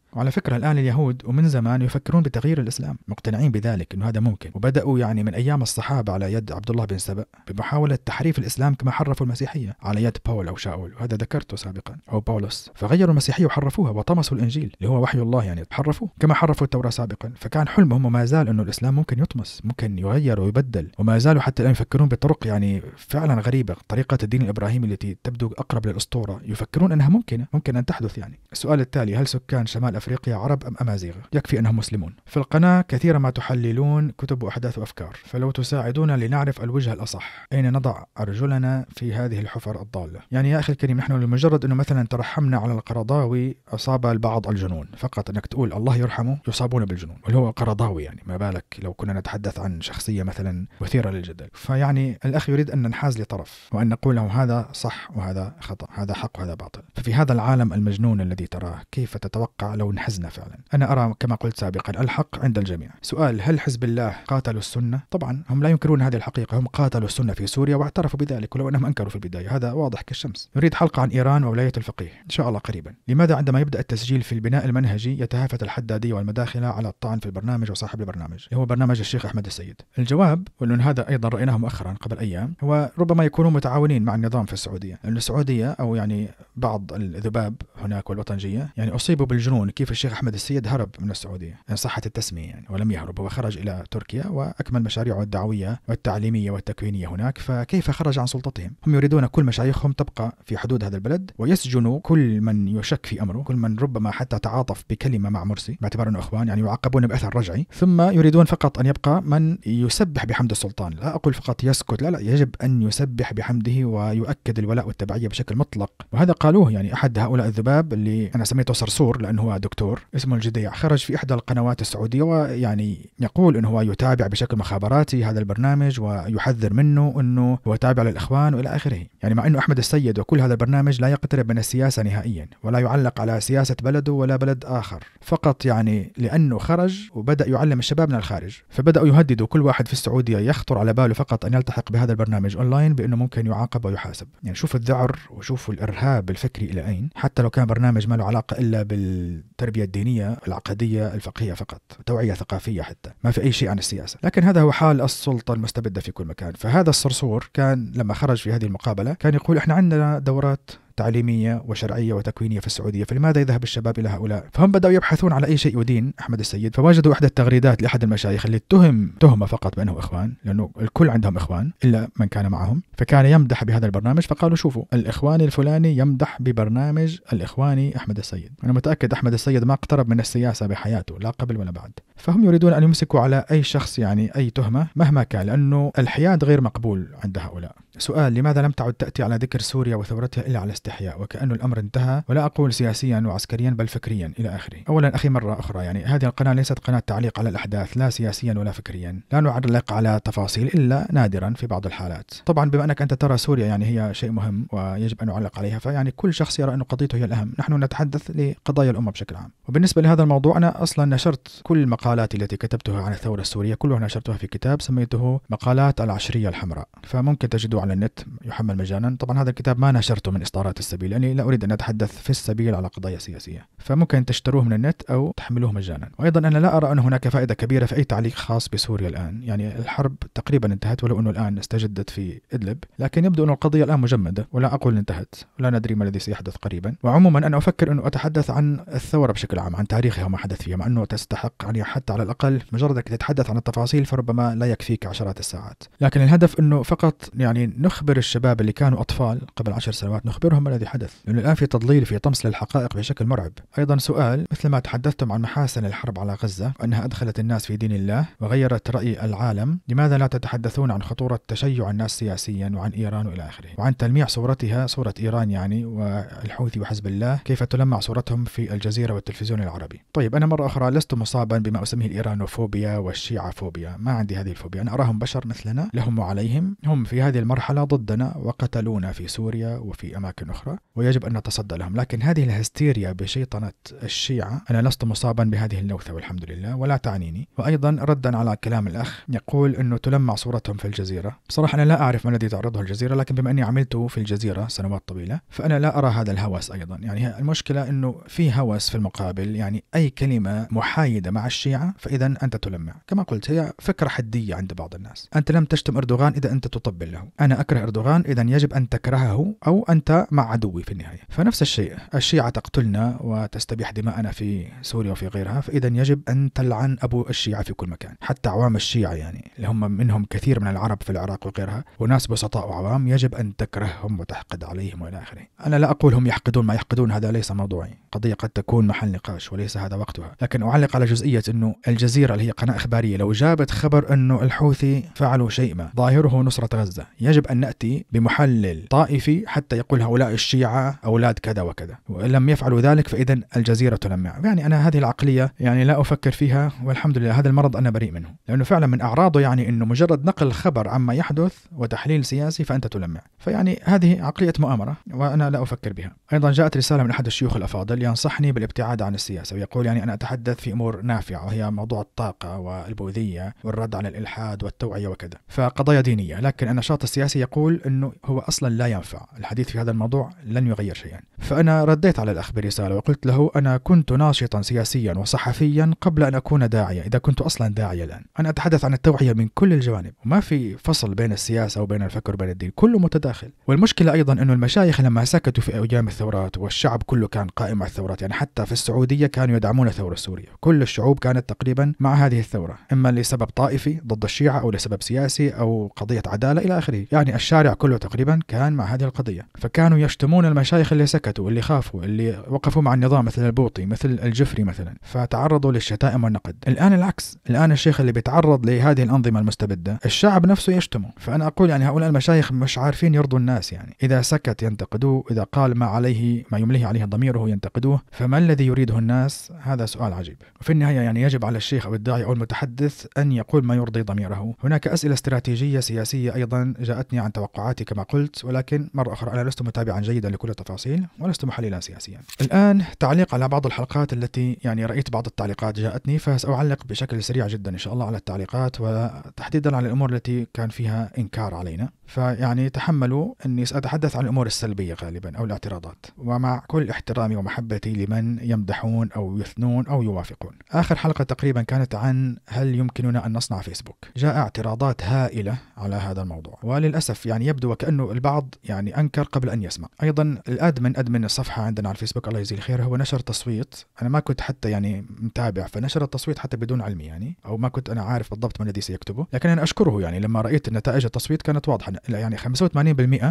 وعلى فكرة الآن اليهود ومن زمان يفكرون بتغيير الإسلام مقتنعين بذلك أنه هذا ممكن وبدأوا يعني من أيام الصحابة على يد عبد الله بن سبأ بمحاولة تحريف الإسلام كما حرفوا المسيحية على يد باول أو شاول وهذا ذكرته سابقا أو بولس فغيروا المسيحية وحرفوها وطمسوا الإنجيل اللي هو وحي الله يعني حرفوه كما حرفوا التوراة سابقا فكان حلمهم وما زال أنه الإسلام ممكن يطمس ممكن يغير ويبدل وما زالوا حتى الآن يفكرون بطرق يعني فعلا غريبة طريقة الدين الإبراهيمي التي تبدو أقرب للأسطورة يفكرون أنها ممكنة ممكن أن تحدث يعني السؤال التالي هل سكان شمال أفريقيا عرب أم أمازيغ يكفي أنهم مسلمون في القناة كثيرا ما تحللون كتب وأحداث وأفكار فلو تساعدونا لنعرف الوجهة الأصح أين نضع أرجلنا في هذه الحفر الضالة يعني يا أخي الكريم نحن لمجرد أنه مثلا ترحمنا على القرضاوي أصاب البعض الجنون فقط أنك تقول الله يرحمه يصابون بالجنون واللي هو قرضاوي يعني ما بالك لو كنا نتحدث عن شخصية مثلا مثيرة للجدل فيعني الأخ يريد أن ننحاز لطرف وأن نقول له هذا صح وهذا خطأ هذا حق وهذا باطل ففي هذا العالم المجنون الذي تراه كيف تتوقع لو أو انحزنا فعلا أنا أرى كما قلت سابقا الحق عند الجميع سؤال هل حزب الله قاتلوا السنة؟ طبعا هم لا ينكرون هذه الحقيقة هم قاتلوا السنة في سوريا واعترفوا بذلك ولو أنهم أنكروا في البداية هذا واضح كالشمس نريد حلقة عن إيران وولاية الفقيه إن شاء الله قريبا لماذا عندما يبدأ التسجيل في البناء المنهجي يتهافت الحدادية والمداخلة على الطعن في البرنامج وصاحب البرنامج هو برنامج الشيخ أحمد السيد الجواب وأن هذا أيضا رأيناه مؤخرا قبل أيام هو ربما يكونوا متعاونين مع النظام في السعودية لأن السعودية أو يعني بعض الذباب هناك والوطنجية يعني أصيبوا بالجنون كيف الشيخ أحمد السيد هرب من السعودية إن يعني صحت التسمية يعني ولم يهرب هو خرج إلى تركيا وأكمل مشاريعه الدعوية والتعليمية والتكوينية هناك فكيف خرج عن سلطتهم هم يريدون كل مشايخهم تبقى في حدود هذا البلد ويسجنوا كل من يشك في أمره كل من ربما حتى تعاطف بكلمة مع مرسي باعتبار أنه إخوان يعني يعاقبون بأثر رجعي ثم يريدون فقط أن يبقى من يسبح بحمد السلطان لا أقول فقط يسكت لا لا يجب أن يسبح بحمده ويؤكد الولاء والتبعية بشكل مطلق وهذا قالوه يعني أحد هؤلاء الذباب اللي أنا سميته صرصور لأنه هو دكتور اسمه الجديع خرج في إحدى القنوات السعودية ويعني يقول أنه هو يتابع بشكل مخابراتي هذا البرنامج ويحذر منه أنه هو تابع للإخوان وإلى آخره يعني مع أنه أحمد السيد وكل هذا البرنامج لا يقترب من السياسة نهائيا ولا يعلق على سياسة بلده ولا بلد آخر فقط يعني لأنه خرج وبدأ يعلم الشباب من الخارج فبدأوا يهددوا كل واحد في السعودية يخطر على باله فقط أن يلتحق بهذا البرنامج أونلاين بأنه ممكن يعاقب ويحاسب يعني شوفوا الذعر وشوفوا الإرهاب الفكري إلى أين حتى لو كان برنامج ما له علاقة إلا بال التربيه الدينيه العقديه الفقهيه فقط توعيه ثقافيه حتى ما في اي شيء عن السياسه لكن هذا هو حال السلطه المستبده في كل مكان فهذا الصرصور كان لما خرج في هذه المقابله كان يقول احنا عندنا دورات تعليمية وشرعية وتكوينية في السعودية فلماذا يذهب الشباب إلى هؤلاء فهم بدأوا يبحثون على أي شيء يدين أحمد السيد فوجدوا إحدى التغريدات لأحد المشايخ اللي اتهم تهمة فقط بأنه إخوان لأنه الكل عندهم إخوان إلا من كان معهم فكان يمدح بهذا البرنامج فقالوا شوفوا الإخواني الفلاني يمدح ببرنامج الإخواني أحمد السيد أنا متأكد أحمد السيد ما اقترب من السياسة بحياته لا قبل ولا بعد فهم يريدون أن يمسكوا على أي شخص يعني أي تهمة مهما كان لأنه الحياد غير مقبول عند هؤلاء سؤال لماذا لم تعد تأتي على ذكر سوريا وثورتها إلا على استحياء وكأن الأمر انتهى ولا أقول سياسيا وعسكريا بل فكريا إلى آخره أولا أخي مرة أخرى يعني هذه القناة ليست قناة تعليق على الأحداث لا سياسيا ولا فكريا لا نعلق على تفاصيل إلا نادرا في بعض الحالات طبعا بما أنك أنت ترى سوريا يعني هي شيء مهم ويجب أن نعلق عليها فيعني كل شخص يرى أن قضيته هي الأهم نحن نتحدث لقضايا الأمة بشكل عام وبالنسبة لهذا الموضوع أنا أصلا نشرت كل المقالات التي كتبتها عن الثورة السورية كلها نشرتها في كتاب سميته مقالات العشرية الحمراء فممكن تجدوا موجود على النت يحمل مجانا طبعا هذا الكتاب ما نشرته من إصدارات السبيل لأني يعني لا أريد أن أتحدث في السبيل على قضايا سياسية فممكن تشتروه من النت أو تحملوه مجانا وأيضا أنا لا أرى أن هناك فائدة كبيرة في أي تعليق خاص بسوريا الآن يعني الحرب تقريبا انتهت ولو أنه الآن استجدت في إدلب لكن يبدو أن القضية الآن مجمدة ولا أقول انتهت لا ندري ما الذي سيحدث قريبا وعموما أنا أفكر أنه أتحدث عن الثورة بشكل عام عن تاريخها وما حدث فيها مع أنه تستحق يعني حتى على الأقل مجرد أنك تتحدث عن التفاصيل فربما لا يكفيك عشرات الساعات لكن الهدف أنه فقط يعني نخبر الشباب اللي كانوا أطفال قبل عشر سنوات نخبرهم ما الذي حدث لأنه الآن في تضليل في طمس للحقائق بشكل مرعب أيضا سؤال مثل ما تحدثتم عن محاسن الحرب على غزة وأنها أدخلت الناس في دين الله وغيرت رأي العالم لماذا لا تتحدثون عن خطورة تشيع الناس سياسيا وعن إيران وإلى آخره وعن تلميع صورتها صورة إيران يعني والحوثي وحزب الله كيف تلمع صورتهم في الجزيرة والتلفزيون العربي طيب أنا مرة أخرى لست مصابا بما أسميه الإيرانوفوبيا والشيعة فوبيا ما عندي هذه الفوبيا أنا أراهم بشر مثلنا لهم وعليهم هم في هذه المرحلة المرحلة ضدنا وقتلونا في سوريا وفي أماكن أخرى ويجب أن نتصدى لهم لكن هذه الهستيريا بشيطنة الشيعة أنا لست مصابا بهذه اللوثة والحمد لله ولا تعنيني وأيضا ردا على كلام الأخ يقول أنه تلمع صورتهم في الجزيرة بصراحة أنا لا أعرف ما الذي تعرضه الجزيرة لكن بما أني عملته في الجزيرة سنوات طويلة فأنا لا أرى هذا الهوس أيضا يعني المشكلة أنه في هوس في المقابل يعني أي كلمة محايدة مع الشيعة فإذا أنت تلمع كما قلت هي فكرة حدية عند بعض الناس أنت لم تشتم أردوغان إذا أنت تطبل له أنا أنا أكره أردوغان إذا يجب أن تكرهه أو أنت مع عدوي في النهاية فنفس الشيء الشيعة تقتلنا وتستبيح دماءنا في سوريا وفي غيرها فإذا يجب أن تلعن أبو الشيعة في كل مكان حتى عوام الشيعة يعني اللي هم منهم كثير من العرب في العراق وغيرها وناس بسطاء وعوام يجب أن تكرههم وتحقد عليهم وإلى آخره أنا لا أقول هم يحقدون ما يحقدون هذا ليس موضوعي قضية قد تكون محل نقاش وليس هذا وقتها لكن أعلق على جزئية أنه الجزيرة اللي هي قناة إخبارية لو جابت خبر أنه الحوثي فعلوا شيء ما ظاهره نصرة غزة يجب يجب أن نأتي بمحلل طائفي حتى يقول هؤلاء الشيعة أولاد كذا وكذا وإن لم يفعلوا ذلك فإذا الجزيرة تلمع يعني أنا هذه العقلية يعني لا أفكر فيها والحمد لله هذا المرض أنا بريء منه لأنه فعلا من أعراضه يعني أنه مجرد نقل خبر عما يحدث وتحليل سياسي فأنت تلمع فيعني هذه عقلية مؤامرة وأنا لا أفكر بها أيضا جاءت رسالة من أحد الشيوخ الأفاضل ينصحني بالابتعاد عن السياسة ويقول يعني أنا أتحدث في أمور نافعة وهي موضوع الطاقة والبوذية والرد على الإلحاد والتوعية وكذا فقضايا دينية لكن النشاط السياسي الناس يقول انه هو اصلا لا ينفع الحديث في هذا الموضوع لن يغير شيئا فانا رديت على الاخ برساله وقلت له انا كنت ناشطا سياسيا وصحفيا قبل ان اكون داعيه اذا كنت اصلا داعيه الان انا اتحدث عن التوعيه من كل الجوانب وما في فصل بين السياسه وبين الفكر وبين الدين كله متداخل والمشكله ايضا انه المشايخ لما سكتوا في ايام الثورات والشعب كله كان قائم على الثورات يعني حتى في السعوديه كانوا يدعمون الثوره السوريه كل الشعوب كانت تقريبا مع هذه الثوره اما لسبب طائفي ضد الشيعه او لسبب سياسي او قضيه عداله الى اخره يعني يعني الشارع كله تقريبا كان مع هذه القضية فكانوا يشتمون المشايخ اللي سكتوا اللي خافوا اللي وقفوا مع النظام مثل البوطي مثل الجفري مثلا فتعرضوا للشتائم والنقد الآن العكس الآن الشيخ اللي بيتعرض لهذه الأنظمة المستبدة الشعب نفسه يشتمه فأنا أقول يعني هؤلاء المشايخ مش عارفين يرضوا الناس يعني إذا سكت ينتقدوه إذا قال ما عليه ما يمليه عليه ضميره ينتقدوه فما الذي يريده الناس هذا سؤال عجيب وفي النهاية يعني يجب على الشيخ أو الداعي أو المتحدث أن يقول ما يرضي ضميره هناك أسئلة استراتيجية سياسية أيضا جاءت خلفتني عن توقعاتي كما قلت ولكن مرة أخرى أنا لست متابعا جيدا لكل التفاصيل ولست محللا سياسيا الآن تعليق على بعض الحلقات التي يعني رأيت بعض التعليقات جاءتني فسأعلق بشكل سريع جدا إن شاء الله على التعليقات وتحديدا على الأمور التي كان فيها إنكار علينا فيعني تحملوا أني سأتحدث عن الأمور السلبية غالبا أو الاعتراضات ومع كل احترامي ومحبتي لمن يمدحون أو يثنون أو يوافقون آخر حلقة تقريبا كانت عن هل يمكننا أن نصنع فيسبوك جاء اعتراضات هائلة على هذا الموضوع ولل للاسف يعني يبدو وكانه البعض يعني انكر قبل ان يسمع ايضا الادمن ادمن الصفحه عندنا على الفيسبوك الله يجزيه الخير هو نشر تصويت انا ما كنت حتى يعني متابع فنشر التصويت حتى بدون علمي يعني او ما كنت انا عارف بالضبط ما الذي سيكتبه لكن انا اشكره يعني لما رايت نتائج التصويت كانت واضحه يعني 85%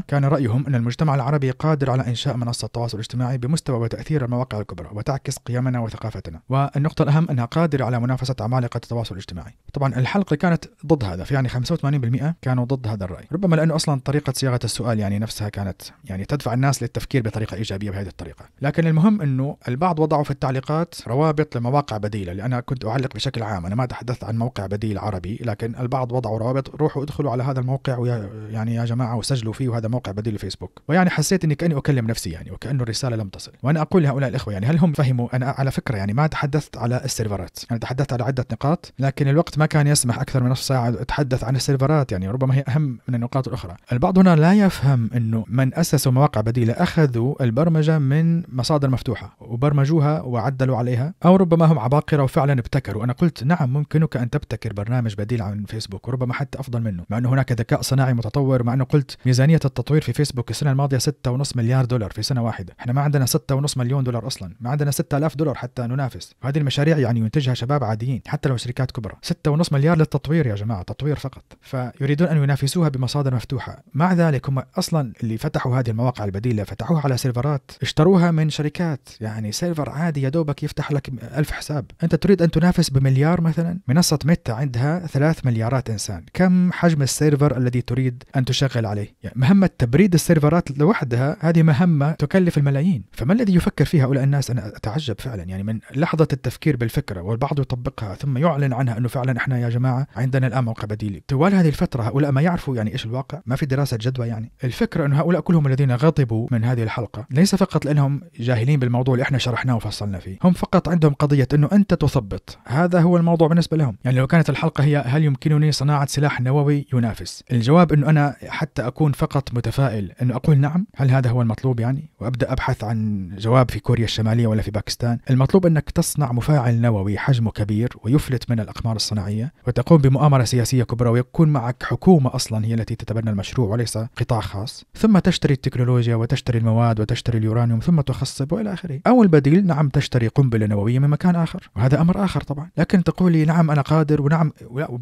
كان رايهم ان المجتمع العربي قادر على انشاء منصه التواصل الاجتماعي بمستوى وتاثير المواقع الكبرى وتعكس قيمنا وثقافتنا والنقطه الاهم انها قادره على منافسه عمالقه التواصل الاجتماعي طبعا الحلقه كانت ضد هذا في يعني 85% كانوا ضد هذا الراي ربما ربما لأنه أصلا طريقة صياغة السؤال يعني نفسها كانت يعني تدفع الناس للتفكير بطريقة إيجابية بهذه الطريقة لكن المهم أنه البعض وضعوا في التعليقات روابط لمواقع بديلة لأنا كنت أعلق بشكل عام أنا ما تحدثت عن موقع بديل عربي لكن البعض وضعوا روابط روحوا ادخلوا على هذا الموقع ويا يعني يا جماعة وسجلوا فيه وهذا موقع بديل فيسبوك، ويعني حسيت أني كأني أكلم نفسي يعني وكأنه الرسالة لم تصل وأنا أقول لهؤلاء الإخوة يعني هل هم فهموا أنا على فكرة يعني ما تحدثت على السيرفرات أنا تحدثت على عدة نقاط لكن الوقت ما كان يسمح أكثر من نصف ساعة أتحدث عن السيرفرات يعني ربما هي أهم من النقاط النقاط الأخرى البعض هنا لا يفهم أنه من أسسوا مواقع بديلة أخذوا البرمجة من مصادر مفتوحة وبرمجوها وعدلوا عليها أو ربما هم عباقرة وفعلا ابتكروا أنا قلت نعم ممكنك أن تبتكر برنامج بديل عن فيسبوك وربما حتى أفضل منه مع أنه هناك ذكاء صناعي متطور مع أنه قلت ميزانية التطوير في فيسبوك السنة الماضية 6.5 مليار دولار في سنة واحدة احنا ما عندنا 6.5 مليون دولار أصلا ما عندنا 6000 دولار حتى ننافس وهذه المشاريع يعني ينتجها شباب عاديين حتى لو شركات كبرى 6.5 مليار للتطوير يا جماعة تطوير فقط فيريدون أن ينافسوها بمصادر مصادر مفتوحه مع ذلك هم اصلا اللي فتحوا هذه المواقع البديله فتحوها على سيرفرات اشتروها من شركات يعني سيرفر عادي يا دوبك يفتح لك ألف حساب انت تريد ان تنافس بمليار مثلا منصه ميتا عندها ثلاث مليارات انسان كم حجم السيرفر الذي تريد ان تشغل عليه يعني مهمه تبريد السيرفرات لوحدها هذه مهمه تكلف الملايين فما الذي يفكر فيه هؤلاء الناس انا اتعجب فعلا يعني من لحظه التفكير بالفكره والبعض يطبقها ثم يعلن عنها انه فعلا احنا يا جماعه عندنا الان موقع بديل طوال هذه الفتره هؤلاء ما يعرفوا يعني ايش الواقع الواقع ما في دراسة جدوى يعني الفكرة أن هؤلاء كلهم الذين غضبوا من هذه الحلقة ليس فقط لأنهم جاهلين بالموضوع اللي احنا شرحناه وفصلنا فيه هم فقط عندهم قضية أنه أنت تثبط هذا هو الموضوع بالنسبة لهم يعني لو كانت الحلقة هي هل يمكنني صناعة سلاح نووي ينافس الجواب أنه أنا حتى أكون فقط متفائل أنه أقول نعم هل هذا هو المطلوب يعني وأبدأ أبحث عن جواب في كوريا الشمالية ولا في باكستان المطلوب أنك تصنع مفاعل نووي حجمه كبير ويفلت من الأقمار الصناعية وتقوم بمؤامرة سياسية كبرى ويكون معك حكومة أصلا هي التي يتبنى المشروع وليس قطاع خاص ثم تشتري التكنولوجيا وتشتري المواد وتشتري اليورانيوم ثم تخصب والى اخره او البديل نعم تشتري قنبله نوويه من مكان اخر وهذا امر اخر طبعا لكن تقولي نعم انا قادر ونعم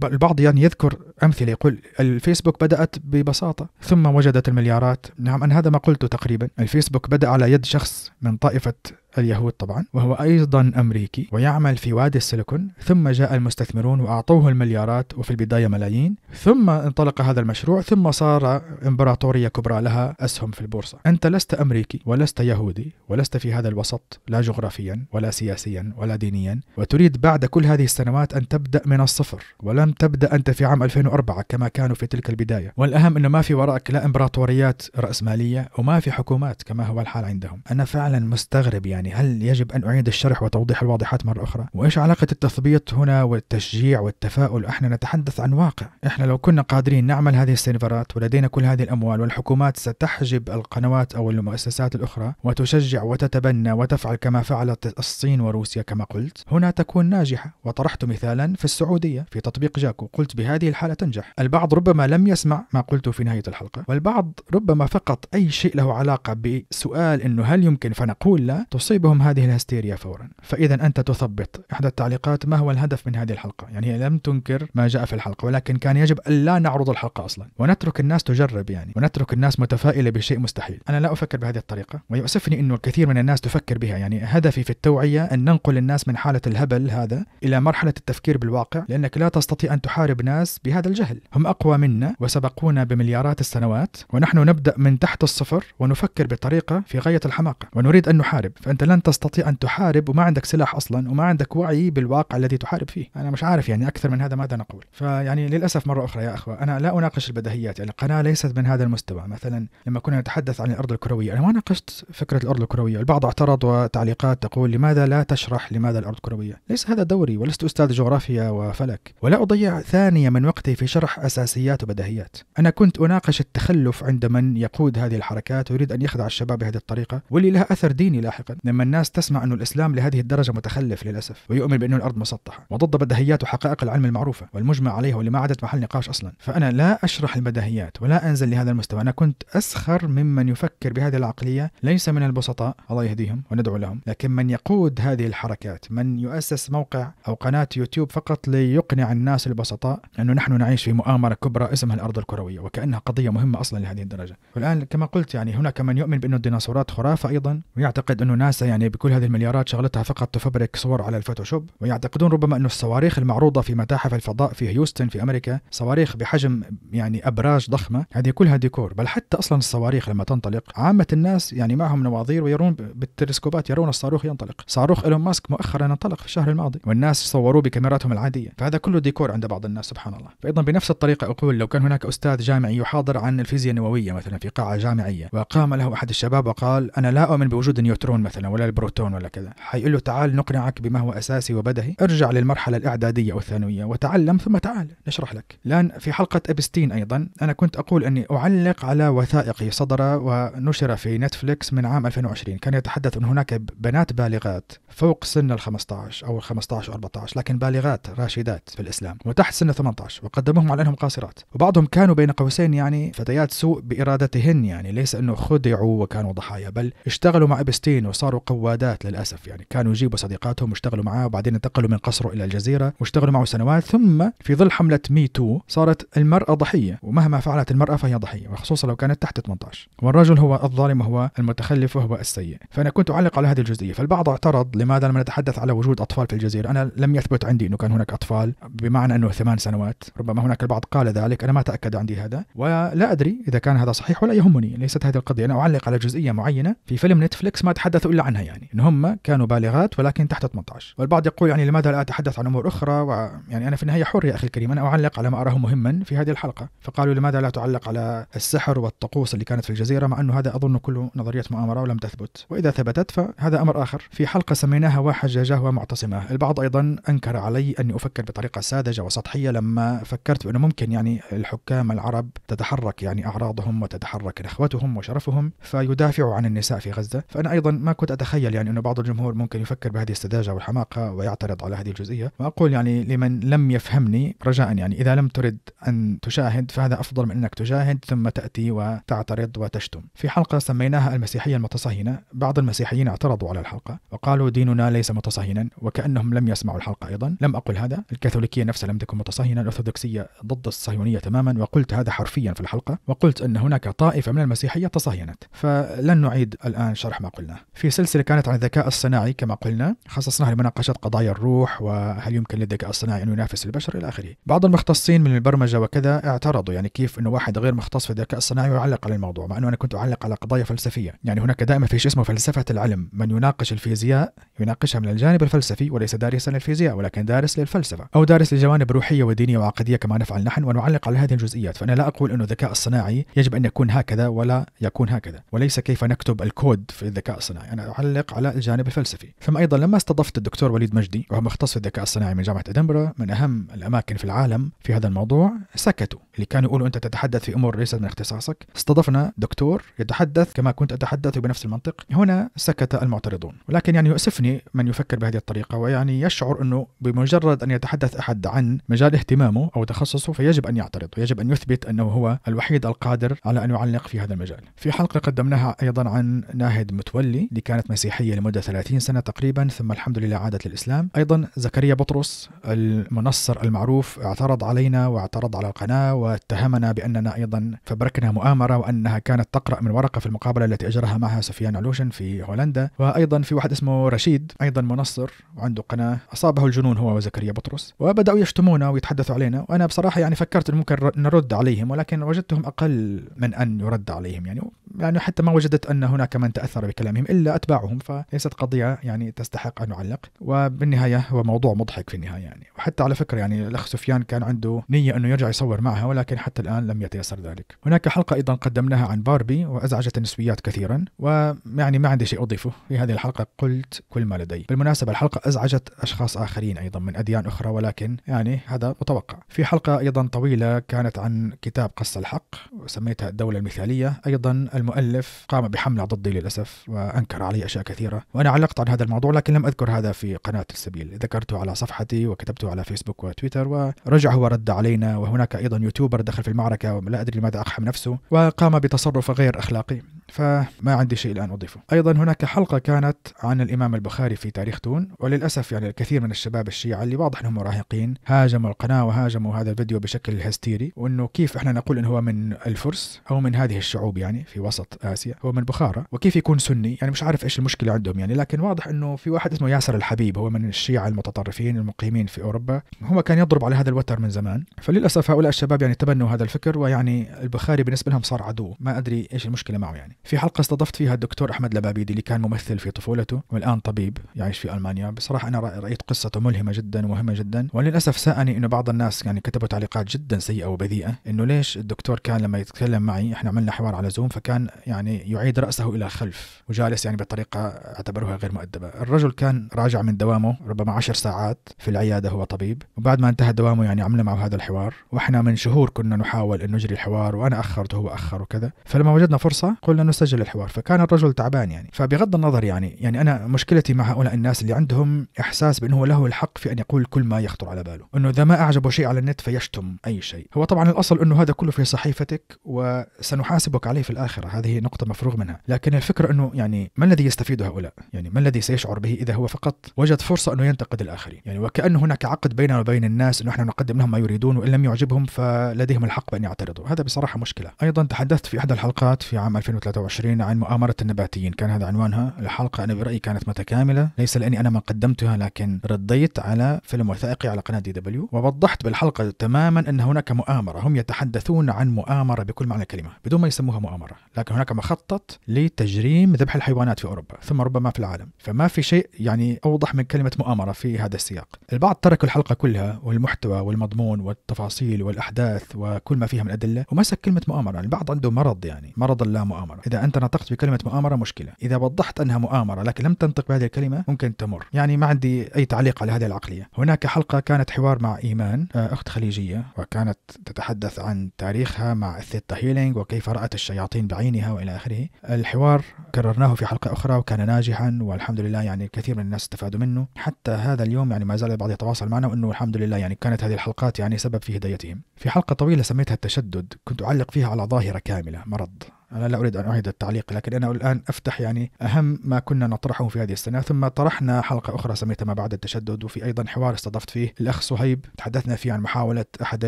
البعض يعني يذكر امثله يقول الفيسبوك بدات ببساطه ثم وجدت المليارات نعم انا هذا ما قلته تقريبا الفيسبوك بدا على يد شخص من طائفه اليهود طبعا وهو أيضا أمريكي ويعمل في وادي السيليكون ثم جاء المستثمرون وأعطوه المليارات وفي البداية ملايين ثم انطلق هذا المشروع ثم صار إمبراطورية كبرى لها أسهم في البورصة أنت لست أمريكي ولست يهودي ولست في هذا الوسط لا جغرافيا ولا سياسيا ولا دينيا وتريد بعد كل هذه السنوات أن تبدأ من الصفر ولم تبدأ أنت في عام 2004 كما كانوا في تلك البداية والأهم أنه ما في وراءك لا إمبراطوريات رأسمالية وما في حكومات كما هو الحال عندهم أنا فعلا مستغرب يعني يعني هل يجب أن أعيد الشرح وتوضيح الواضحات مرة أخرى؟ وإيش علاقة التثبيط هنا والتشجيع والتفاؤل؟ إحنا نتحدث عن واقع إحنا لو كنا قادرين نعمل هذه السيرفرات ولدينا كل هذه الأموال والحكومات ستحجب القنوات أو المؤسسات الأخرى وتشجع وتتبنى وتفعل كما فعلت الصين وروسيا كما قلت هنا تكون ناجحة وطرحت مثالا في السعودية في تطبيق جاكو قلت بهذه الحالة تنجح البعض ربما لم يسمع ما قلته في نهاية الحلقة والبعض ربما فقط أي شيء له علاقة بسؤال أنه هل يمكن فنقول لا تصيب تصيبهم هذه الهستيريا فورا فإذا أنت تثبط إحدى التعليقات ما هو الهدف من هذه الحلقة يعني هي لم تنكر ما جاء في الحلقة ولكن كان يجب ألا نعرض الحلقة أصلا ونترك الناس تجرب يعني ونترك الناس متفائلة بشيء مستحيل أنا لا أفكر بهذه الطريقة ويؤسفني أنه الكثير من الناس تفكر بها يعني هدفي في التوعية أن ننقل الناس من حالة الهبل هذا إلى مرحلة التفكير بالواقع لأنك لا تستطيع أن تحارب ناس بهذا الجهل هم أقوى منا وسبقونا بمليارات السنوات ونحن نبدأ من تحت الصفر ونفكر بطريقة في غاية الحماقة ونريد أن نحارب فأنت انت لن تستطيع ان تحارب وما عندك سلاح اصلا وما عندك وعي بالواقع الذي تحارب فيه انا مش عارف يعني اكثر من هذا ماذا نقول فيعني للاسف مره اخرى يا اخوه انا لا اناقش البدهيات يعني القناه ليست من هذا المستوى مثلا لما كنا نتحدث عن الارض الكرويه انا ما ناقشت فكره الارض الكرويه البعض اعترض وتعليقات تقول لماذا لا تشرح لماذا الارض كرويه ليس هذا دوري ولست استاذ جغرافيا وفلك ولا اضيع ثانيه من وقتي في شرح اساسيات وبدهيات انا كنت اناقش التخلف عند من يقود هذه الحركات ويريد ان يخدع الشباب بهذه الطريقه واللي لها اثر ديني لاحقا لما الناس تسمع أن الإسلام لهذه الدرجة متخلف للأسف ويؤمن بأنه الأرض مسطحة وضد بدهيات وحقائق العلم المعروفة والمجمع عليها واللي ما عادت محل نقاش أصلا فأنا لا أشرح البدهيات ولا أنزل لهذا المستوى أنا كنت أسخر ممن يفكر بهذه العقلية ليس من البسطاء الله يهديهم وندعو لهم لكن من يقود هذه الحركات من يؤسس موقع أو قناة يوتيوب فقط ليقنع الناس البسطاء أنه نحن نعيش في مؤامرة كبرى اسمها الأرض الكروية وكأنها قضية مهمة أصلا لهذه الدرجة والآن كما قلت يعني هناك من يؤمن بأن الديناصورات خرافة أيضا ويعتقد أنه ناس الناسا يعني بكل هذه المليارات شغلتها فقط تفبرك صور على الفوتوشوب ويعتقدون ربما أن الصواريخ المعروضة في متاحف الفضاء في هيوستن في أمريكا صواريخ بحجم يعني أبراج ضخمة هذه كلها ديكور بل حتى أصلا الصواريخ لما تنطلق عامة الناس يعني معهم نواظير ويرون بالتلسكوبات يرون الصاروخ ينطلق صاروخ إيلون ماسك مؤخرا انطلق في الشهر الماضي والناس صوروه بكاميراتهم العادية فهذا كله ديكور عند بعض الناس سبحان الله فأيضا بنفس الطريقة أقول لو كان هناك أستاذ جامعي يحاضر عن الفيزياء النووية مثلا في قاعة جامعية وقام له أحد الشباب وقال أنا لا أؤمن بوجود النيوترون مثلا ولا البروتون ولا كذا حيقول له تعال نقنعك بما هو اساسي وبدهي ارجع للمرحله الاعداديه او الثانويه وتعلم ثم تعال نشرح لك الان في حلقه ابستين ايضا انا كنت اقول اني اعلق على وثائقي صدر ونشر في نتفليكس من عام 2020 كان يتحدث ان هناك بنات بالغات فوق سن ال 15 او 15 14 لكن بالغات راشدات في الاسلام وتحت سن 18 وقدموهم على انهم قاصرات وبعضهم كانوا بين قوسين يعني فتيات سوء بارادتهن يعني ليس انه خدعوا وكانوا ضحايا بل اشتغلوا مع ابستين وصاروا صاروا قوادات للاسف يعني كانوا يجيبوا صديقاتهم واشتغلوا معاه وبعدين انتقلوا من قصره الى الجزيره واشتغلوا معه سنوات ثم في ظل حمله مي تو صارت المراه ضحيه ومهما فعلت المراه فهي ضحيه وخصوصا لو كانت تحت 18 والرجل هو الظالم وهو المتخلف وهو السيء فانا كنت اعلق على هذه الجزئيه فالبعض اعترض لماذا لم نتحدث على وجود اطفال في الجزيره انا لم يثبت عندي انه كان هناك اطفال بمعنى انه ثمان سنوات ربما هناك البعض قال ذلك انا ما تاكد عندي هذا ولا ادري اذا كان هذا صحيح ولا يهمني ليست هذه القضيه انا اعلق على جزئيه معينه في فيلم نتفلكس ما تحدثوا الا عنها يعني ان هم كانوا بالغات ولكن تحت 18 والبعض يقول يعني لماذا لا اتحدث عن امور اخرى ويعني انا في النهايه حر يا اخي الكريم انا اعلق على ما اراه مهما في هذه الحلقه فقالوا لماذا لا تعلق على السحر والطقوس اللي كانت في الجزيره مع انه هذا اظن كله نظريه مؤامره ولم تثبت واذا ثبتت فهذا امر اخر في حلقه سميناها واحد جاجه ومعتصمه البعض ايضا انكر علي اني افكر بطريقه ساذجه وسطحيه لما فكرت بانه ممكن يعني الحكام العرب تتحرك يعني اعراضهم وتتحرك نخوتهم وشرفهم فيدافعوا عن النساء في غزه فانا ايضا ما كنت أتخيل يعني أنه بعض الجمهور ممكن يفكر بهذه السذاجة والحماقة ويعترض على هذه الجزئية وأقول يعني لمن لم يفهمني رجاء يعني إذا لم ترد أن تشاهد فهذا أفضل من أنك تجاهد ثم تأتي وتعترض وتشتم في حلقة سميناها المسيحية المتصهينة بعض المسيحيين اعترضوا على الحلقة وقالوا ديننا ليس متصهينا وكأنهم لم يسمعوا الحلقة أيضا لم أقل هذا الكاثوليكية نفسها لم تكن متصهينة الأرثوذكسية ضد الصهيونية تماما وقلت هذا حرفيا في الحلقة وقلت أن هناك طائفة من المسيحية تصهينت فلن نعيد الآن شرح ما قلناه في سلسلة السلسلة كانت عن الذكاء الصناعي كما قلنا خصصناها لمناقشة قضايا الروح وهل يمكن للذكاء الصناعي أن ينافس البشر إلى آخره بعض المختصين من البرمجة وكذا اعترضوا يعني كيف أنه واحد غير مختص في الذكاء الصناعي يعلق على الموضوع مع أنه أنا كنت أعلق على قضايا فلسفية يعني هناك دائما في شيء اسمه فلسفة العلم من يناقش الفيزياء يناقشها من الجانب الفلسفي وليس دارسا للفيزياء ولكن دارس للفلسفة أو دارس لجوانب روحية ودينية وعقدية كما نفعل نحن ونعلق على هذه الجزئيات فأنا لا أقول أنه الذكاء الصناعي يجب أن يكون هكذا ولا يكون هكذا وليس كيف نكتب الكود في الذكاء الصناعي أنا يعلق على الجانب الفلسفي ثم أيضا لما استضفت الدكتور وليد مجدي وهو مختص في الذكاء الصناعي من جامعة إدنبرا من أهم الأماكن في العالم في هذا الموضوع سكتوا اللي كانوا يقولوا انت تتحدث في امور ليست من اختصاصك استضفنا دكتور يتحدث كما كنت اتحدث بنفس المنطق هنا سكت المعترضون ولكن يعني يؤسفني من يفكر بهذه الطريقه ويعني يشعر انه بمجرد ان يتحدث احد عن مجال اهتمامه او تخصصه فيجب ان يعترض ويجب ان يثبت انه هو الوحيد القادر على ان يعلق في هذا المجال في حلقه قدمناها ايضا عن ناهد متولي اللي كانت مسيحيه لمده 30 سنه تقريبا ثم الحمد لله عادت للاسلام ايضا زكريا بطرس المنصر المعروف اعترض علينا واعترض على القناه و واتهمنا بأننا أيضا فبركنا مؤامرة وأنها كانت تقرأ من ورقة في المقابلة التي أجراها معها سفيان علوشن في هولندا وأيضا في واحد اسمه رشيد أيضا منصر وعنده قناة أصابه الجنون هو وزكريا بطرس وبدأوا يشتمونا ويتحدثوا علينا وأنا بصراحة يعني فكرت أنه ممكن نرد عليهم ولكن وجدتهم أقل من أن يرد عليهم يعني يعني حتى ما وجدت أن هناك من تأثر بكلامهم إلا أتباعهم فليست قضية يعني تستحق أن نعلق وبالنهاية هو موضوع مضحك في النهاية يعني وحتى على فكرة يعني الأخ سفيان كان عنده نية أنه يرجع يصور معها ولكن حتى الآن لم يتيسر ذلك هناك حلقة أيضا قدمناها عن باربي وأزعجت النسويات كثيرا ويعني ما عندي شيء أضيفه في هذه الحلقة قلت كل ما لدي بالمناسبة الحلقة أزعجت أشخاص آخرين أيضا من أديان أخرى ولكن يعني هذا متوقع في حلقة أيضا طويلة كانت عن كتاب قص الحق وسميتها الدولة المثالية أيضا المؤلف قام بحملة ضدي للأسف وأنكر علي أشياء كثيرة وأنا علقت عن هذا الموضوع لكن لم أذكر هذا في قناة السبيل ذكرته على صفحتي وكتبته على فيسبوك وتويتر ورجع هو رد علينا وهناك أيضا يوتيوب كلوبر دخل في المعركة ولا أدري لماذا أقحم نفسه وقام بتصرف غير أخلاقي فما عندي شيء الآن أضيفه أيضا هناك حلقة كانت عن الإمام البخاري في تاريخ تون وللأسف يعني الكثير من الشباب الشيعة اللي واضح أنهم مراهقين هاجموا القناة وهاجموا هذا الفيديو بشكل هستيري وأنه كيف إحنا نقول أنه هو من الفرس أو من هذه الشعوب يعني في وسط آسيا هو من بخارى وكيف يكون سني يعني مش عارف إيش المشكلة عندهم يعني لكن واضح أنه في واحد اسمه ياسر الحبيب هو من الشيعة المتطرفين المقيمين في أوروبا هو كان يضرب على هذا الوتر من زمان فللأسف هؤلاء الشباب يعني تبنوا هذا الفكر ويعني البخاري بالنسبة لهم صار عدو ما أدري إيش المشكلة معه يعني في حلقه استضفت فيها الدكتور احمد لبابيدي اللي كان ممثل في طفولته والان طبيب يعيش في المانيا بصراحه انا رايت قصته ملهمه جدا ومهمه جدا وللاسف ساءني انه بعض الناس يعني كتبوا تعليقات جدا سيئه وبذيئه انه ليش الدكتور كان لما يتكلم معي احنا عملنا حوار على زوم فكان يعني يعيد راسه الى الخلف وجالس يعني بطريقه اعتبروها غير مؤدبه الرجل كان راجع من دوامه ربما عشر ساعات في العياده هو طبيب وبعد ما انتهى دوامه يعني عملنا معه هذا الحوار واحنا من شهور كنا نحاول ان نجري الحوار وانا اخرت وهو اخر وكذا فلما وجدنا فرصه قلنا سجل الحوار فكان الرجل تعبان يعني فبغض النظر يعني يعني انا مشكلتي مع هؤلاء الناس اللي عندهم احساس بانه له الحق في ان يقول كل ما يخطر على باله انه اذا ما اعجبه شيء على النت فيشتم اي شيء هو طبعا الاصل انه هذا كله في صحيفتك وسنحاسبك عليه في الاخره هذه نقطه مفروغ منها لكن الفكره انه يعني ما الذي يستفيد هؤلاء يعني ما الذي سيشعر به اذا هو فقط وجد فرصه انه ينتقد الاخرين يعني وكان هناك عقد بيننا وبين الناس انه احنا نقدم لهم ما يريدون وان لم يعجبهم فلديهم الحق بان يعترضوا هذا بصراحه مشكله ايضا تحدثت في احدى الحلقات في عام 2013 2023 عن مؤامرة النباتيين كان هذا عنوانها الحلقة أنا برأيي كانت متكاملة ليس لأني أنا ما قدمتها لكن رديت على فيلم وثائقي على قناة دي دبليو ووضحت بالحلقة تماما أن هناك مؤامرة هم يتحدثون عن مؤامرة بكل معنى الكلمة بدون ما يسموها مؤامرة لكن هناك مخطط لتجريم ذبح الحيوانات في أوروبا ثم ربما في العالم فما في شيء يعني أوضح من كلمة مؤامرة في هذا السياق البعض ترك الحلقة كلها والمحتوى والمضمون والتفاصيل والأحداث وكل ما فيها من أدلة ومسك كلمة مؤامرة البعض عنده مرض يعني مرض اللا مؤامرة إذا أنت نطقت بكلمة مؤامرة مشكلة إذا وضحت أنها مؤامرة لكن لم تنطق بهذه الكلمة ممكن تمر يعني ما عندي أي تعليق على هذه العقلية هناك حلقة كانت حوار مع إيمان آه، أخت خليجية وكانت تتحدث عن تاريخها مع الثيتا هيلينج وكيف رأت الشياطين بعينها وإلى آخره الحوار كررناه في حلقة أخرى وكان ناجحا والحمد لله يعني كثير من الناس استفادوا منه حتى هذا اليوم يعني ما زال البعض يتواصل معنا وأنه الحمد لله يعني كانت هذه الحلقات يعني سبب في هدايتهم في حلقة طويلة سميتها التشدد كنت أعلق فيها على ظاهرة كاملة مرض أنا لا أريد أن أعيد التعليق لكن أنا الآن أفتح يعني أهم ما كنا نطرحه في هذه السنة ثم طرحنا حلقة أخرى سميتها ما بعد التشدد وفي أيضا حوار استضفت فيه الأخ صهيب تحدثنا فيه عن محاولة أحد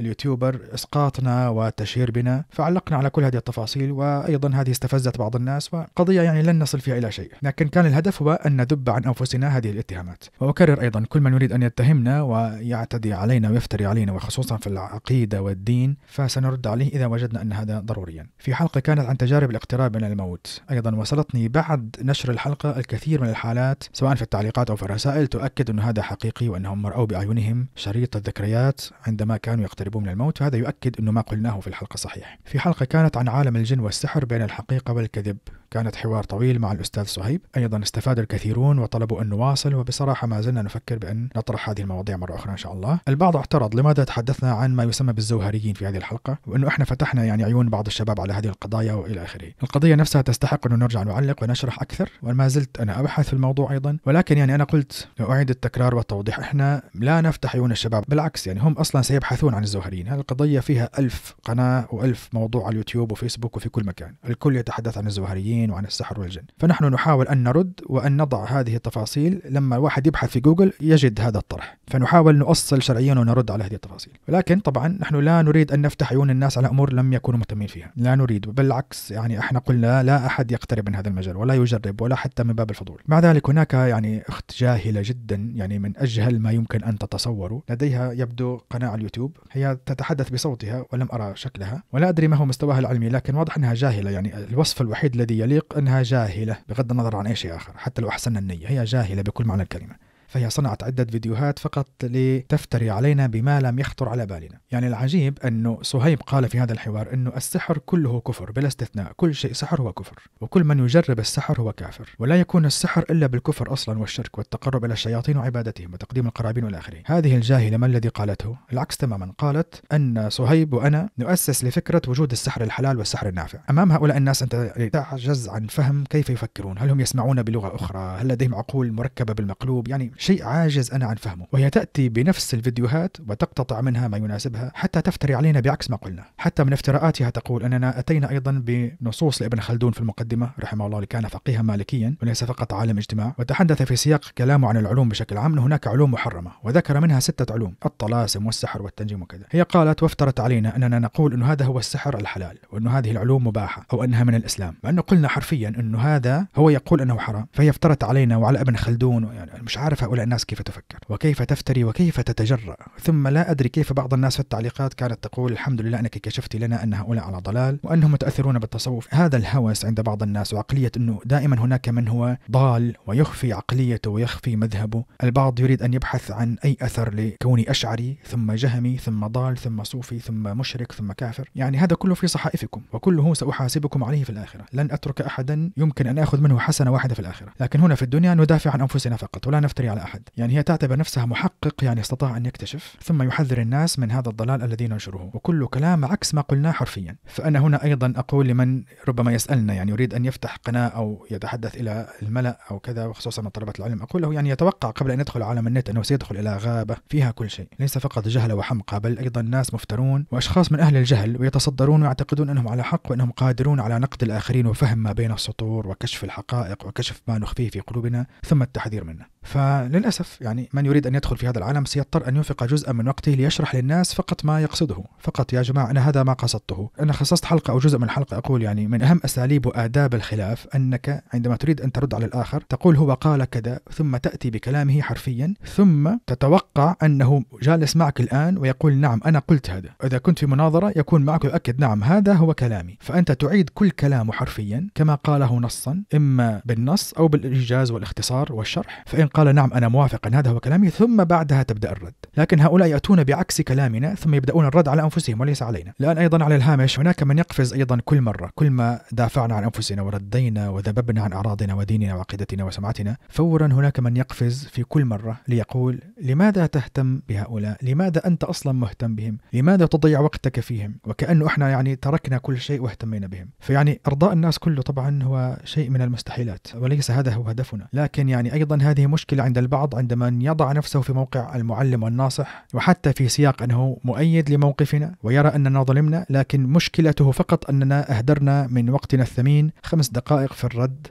اليوتيوبر إسقاطنا والتشهير بنا فعلقنا على كل هذه التفاصيل وأيضا هذه استفزت بعض الناس وقضية يعني لن نصل فيها إلى شيء لكن كان الهدف هو أن ندب عن أنفسنا هذه الاتهامات وأكرر أيضا كل من يريد أن يتهمنا ويعتدي علينا ويفتري علينا وخصوصا في العقيدة والدين فسنرد عليه إذا وجدنا أن هذا ضروريا في حلقة كانت عن تجارب الاقتراب من الموت أيضا وصلتني بعد نشر الحلقة الكثير من الحالات سواء في التعليقات أو في الرسائل تؤكد أن هذا حقيقي وأنهم مرأوا بأعينهم شريط الذكريات عندما كانوا يقتربون من الموت وهذا يؤكد أن ما قلناه في الحلقة صحيح في حلقة كانت عن عالم الجن والسحر بين الحقيقة والكذب كانت حوار طويل مع الأستاذ صهيب أيضا استفاد الكثيرون وطلبوا أن نواصل وبصراحة ما زلنا نفكر بأن نطرح هذه المواضيع مرة أخرى إن شاء الله البعض اعترض لماذا تحدثنا عن ما يسمى بالزوهريين في هذه الحلقة وأنه إحنا فتحنا يعني عيون بعض الشباب على هذه القضايا وإلى آخره القضية نفسها تستحق أنه نرجع نعلق ونشرح أكثر وما زلت أنا أبحث في الموضوع أيضا ولكن يعني أنا قلت أعيد التكرار والتوضيح إحنا لا نفتح عيون الشباب بالعكس يعني هم أصلا سيبحثون عن الزوهريين هذه القضية فيها ألف قناة وألف موضوع على اليوتيوب وفيسبوك وفي كل مكان الكل يتحدث عن الزوهريين الجنين وعن السحر والجن فنحن نحاول أن نرد وأن نضع هذه التفاصيل لما الواحد يبحث في جوجل يجد هذا الطرح فنحاول نؤصل شرعيا ونرد على هذه التفاصيل ولكن طبعا نحن لا نريد أن نفتح عيون الناس على أمور لم يكونوا مهتمين فيها لا نريد بالعكس يعني احنا قلنا لا أحد يقترب من هذا المجال ولا يجرب ولا حتى من باب الفضول مع ذلك هناك يعني أخت جاهلة جدا يعني من أجهل ما يمكن أن تتصوروا لديها يبدو قناة على اليوتيوب هي تتحدث بصوتها ولم أرى شكلها ولا أدري ما هو مستواها العلمي لكن واضح أنها جاهلة يعني الوصف الوحيد الذي يليق تليق انها جاهله بغض النظر عن اي شيء اخر حتى لو احسن النيه هي جاهله بكل معنى الكلمه فهي صنعت عدة فيديوهات فقط لتفتري علينا بما لم يخطر على بالنا يعني العجيب أنه صهيب قال في هذا الحوار أنه السحر كله كفر بلا استثناء كل شيء سحر هو كفر وكل من يجرب السحر هو كافر ولا يكون السحر إلا بالكفر أصلا والشرك والتقرب إلى الشياطين وعبادتهم وتقديم القرابين والى اخره. هذه الجاهله ما الذي قالته؟ العكس تماما، قالت ان صهيب وانا نؤسس لفكره وجود السحر الحلال والسحر النافع. امام هؤلاء الناس انت تعجز عن فهم كيف يفكرون، هل هم يسمعون بلغه اخرى؟ هل لديهم عقول مركبه بالمقلوب؟ يعني شيء عاجز أنا عن فهمه وهي تأتي بنفس الفيديوهات وتقتطع منها ما يناسبها حتى تفتري علينا بعكس ما قلنا حتى من افتراءاتها تقول أننا أتينا أيضا بنصوص لابن خلدون في المقدمة رحمه الله كان فقيها مالكيا وليس فقط عالم اجتماع وتحدث في سياق كلامه عن العلوم بشكل عام أن هناك علوم محرمة وذكر منها ستة علوم الطلاسم والسحر والتنجيم وكذا هي قالت وافترت علينا أننا نقول انه هذا هو السحر الحلال وأن هذه العلوم مباحة أو أنها من الإسلام مع أنه قلنا حرفيا أنه هذا هو يقول أنه حرام فهي افترت علينا وعلى ابن خلدون يعني مش عارفة هؤلاء الناس كيف تفكر وكيف تفتري وكيف تتجرأ ثم لا أدري كيف بعض الناس في التعليقات كانت تقول الحمد لله أنك كشفت لنا أن هؤلاء على ضلال وأنهم متأثرون بالتصوف هذا الهوس عند بعض الناس وعقلية أنه دائما هناك من هو ضال ويخفي عقليته ويخفي مذهبه البعض يريد أن يبحث عن أي أثر لكوني أشعري ثم جهمي ثم ضال ثم صوفي ثم مشرك ثم كافر يعني هذا كله في صحائفكم وكله سأحاسبكم عليه في الآخرة لن أترك أحدا يمكن أن أخذ منه حسنة واحدة في الآخرة لكن هنا في الدنيا ندافع عن أنفسنا فقط ولا نفتري على أحد يعني هي تعتبر نفسها محقق يعني استطاع أن يكتشف ثم يحذر الناس من هذا الضلال الذي ننشره وكل كلام عكس ما قلناه حرفيا فأنا هنا أيضا أقول لمن ربما يسألنا يعني يريد أن يفتح قناة أو يتحدث إلى الملأ أو كذا وخصوصا من طلبة العلم أقول له يعني يتوقع قبل أن يدخل عالم النت أنه سيدخل إلى غابة فيها كل شيء ليس فقط جهلة وحمقى بل أيضا ناس مفترون وأشخاص من أهل الجهل ويتصدرون ويعتقدون أنهم على حق وأنهم قادرون على نقد الآخرين وفهم ما بين السطور وكشف الحقائق وكشف ما نخفيه في قلوبنا ثم التحذير منه فللأسف يعني من يريد أن يدخل في هذا العالم سيضطر أن ينفق جزءا من وقته ليشرح للناس فقط ما يقصده فقط يا جماعة أنا هذا ما قصدته أنا خصصت حلقة أو جزء من الحلقة أقول يعني من أهم أساليب وآداب الخلاف أنك عندما تريد أن ترد على الآخر تقول هو قال كذا ثم تأتي بكلامه حرفيا ثم تتوقع أنه جالس معك الآن ويقول نعم أنا قلت هذا إذا كنت في مناظرة يكون معك يؤكد نعم هذا هو كلامي فأنت تعيد كل كلامه حرفيا كما قاله نصا إما بالنص أو بالإيجاز والاختصار والشرح فإن قال نعم أنا موافق هذا هو كلامي ثم بعدها تبدأ الرد لكن هؤلاء يأتون بعكس كلامنا ثم يبدأون الرد على أنفسهم وليس علينا الآن أيضا على الهامش هناك من يقفز أيضا كل مرة كل ما دافعنا عن أنفسنا وردينا وذببنا عن أعراضنا وديننا وعقيدتنا وسمعتنا فورا هناك من يقفز في كل مرة ليقول لماذا تهتم بهؤلاء لماذا أنت أصلا مهتم بهم لماذا تضيع وقتك فيهم وكأنه إحنا يعني تركنا كل شيء واهتمينا بهم فيعني أرضاء الناس كله طبعا هو شيء من المستحيلات وليس هذا هو هدفنا لكن يعني أيضا هذه مشكلة عند البعض عندما يضع نفسه في موقع المعلم والنصر الناصح وحتى في سياق أنه مؤيد لموقفنا ويرى أننا ظلمنا لكن مشكلته فقط أننا أهدرنا من وقتنا الثمين خمس دقائق في الرد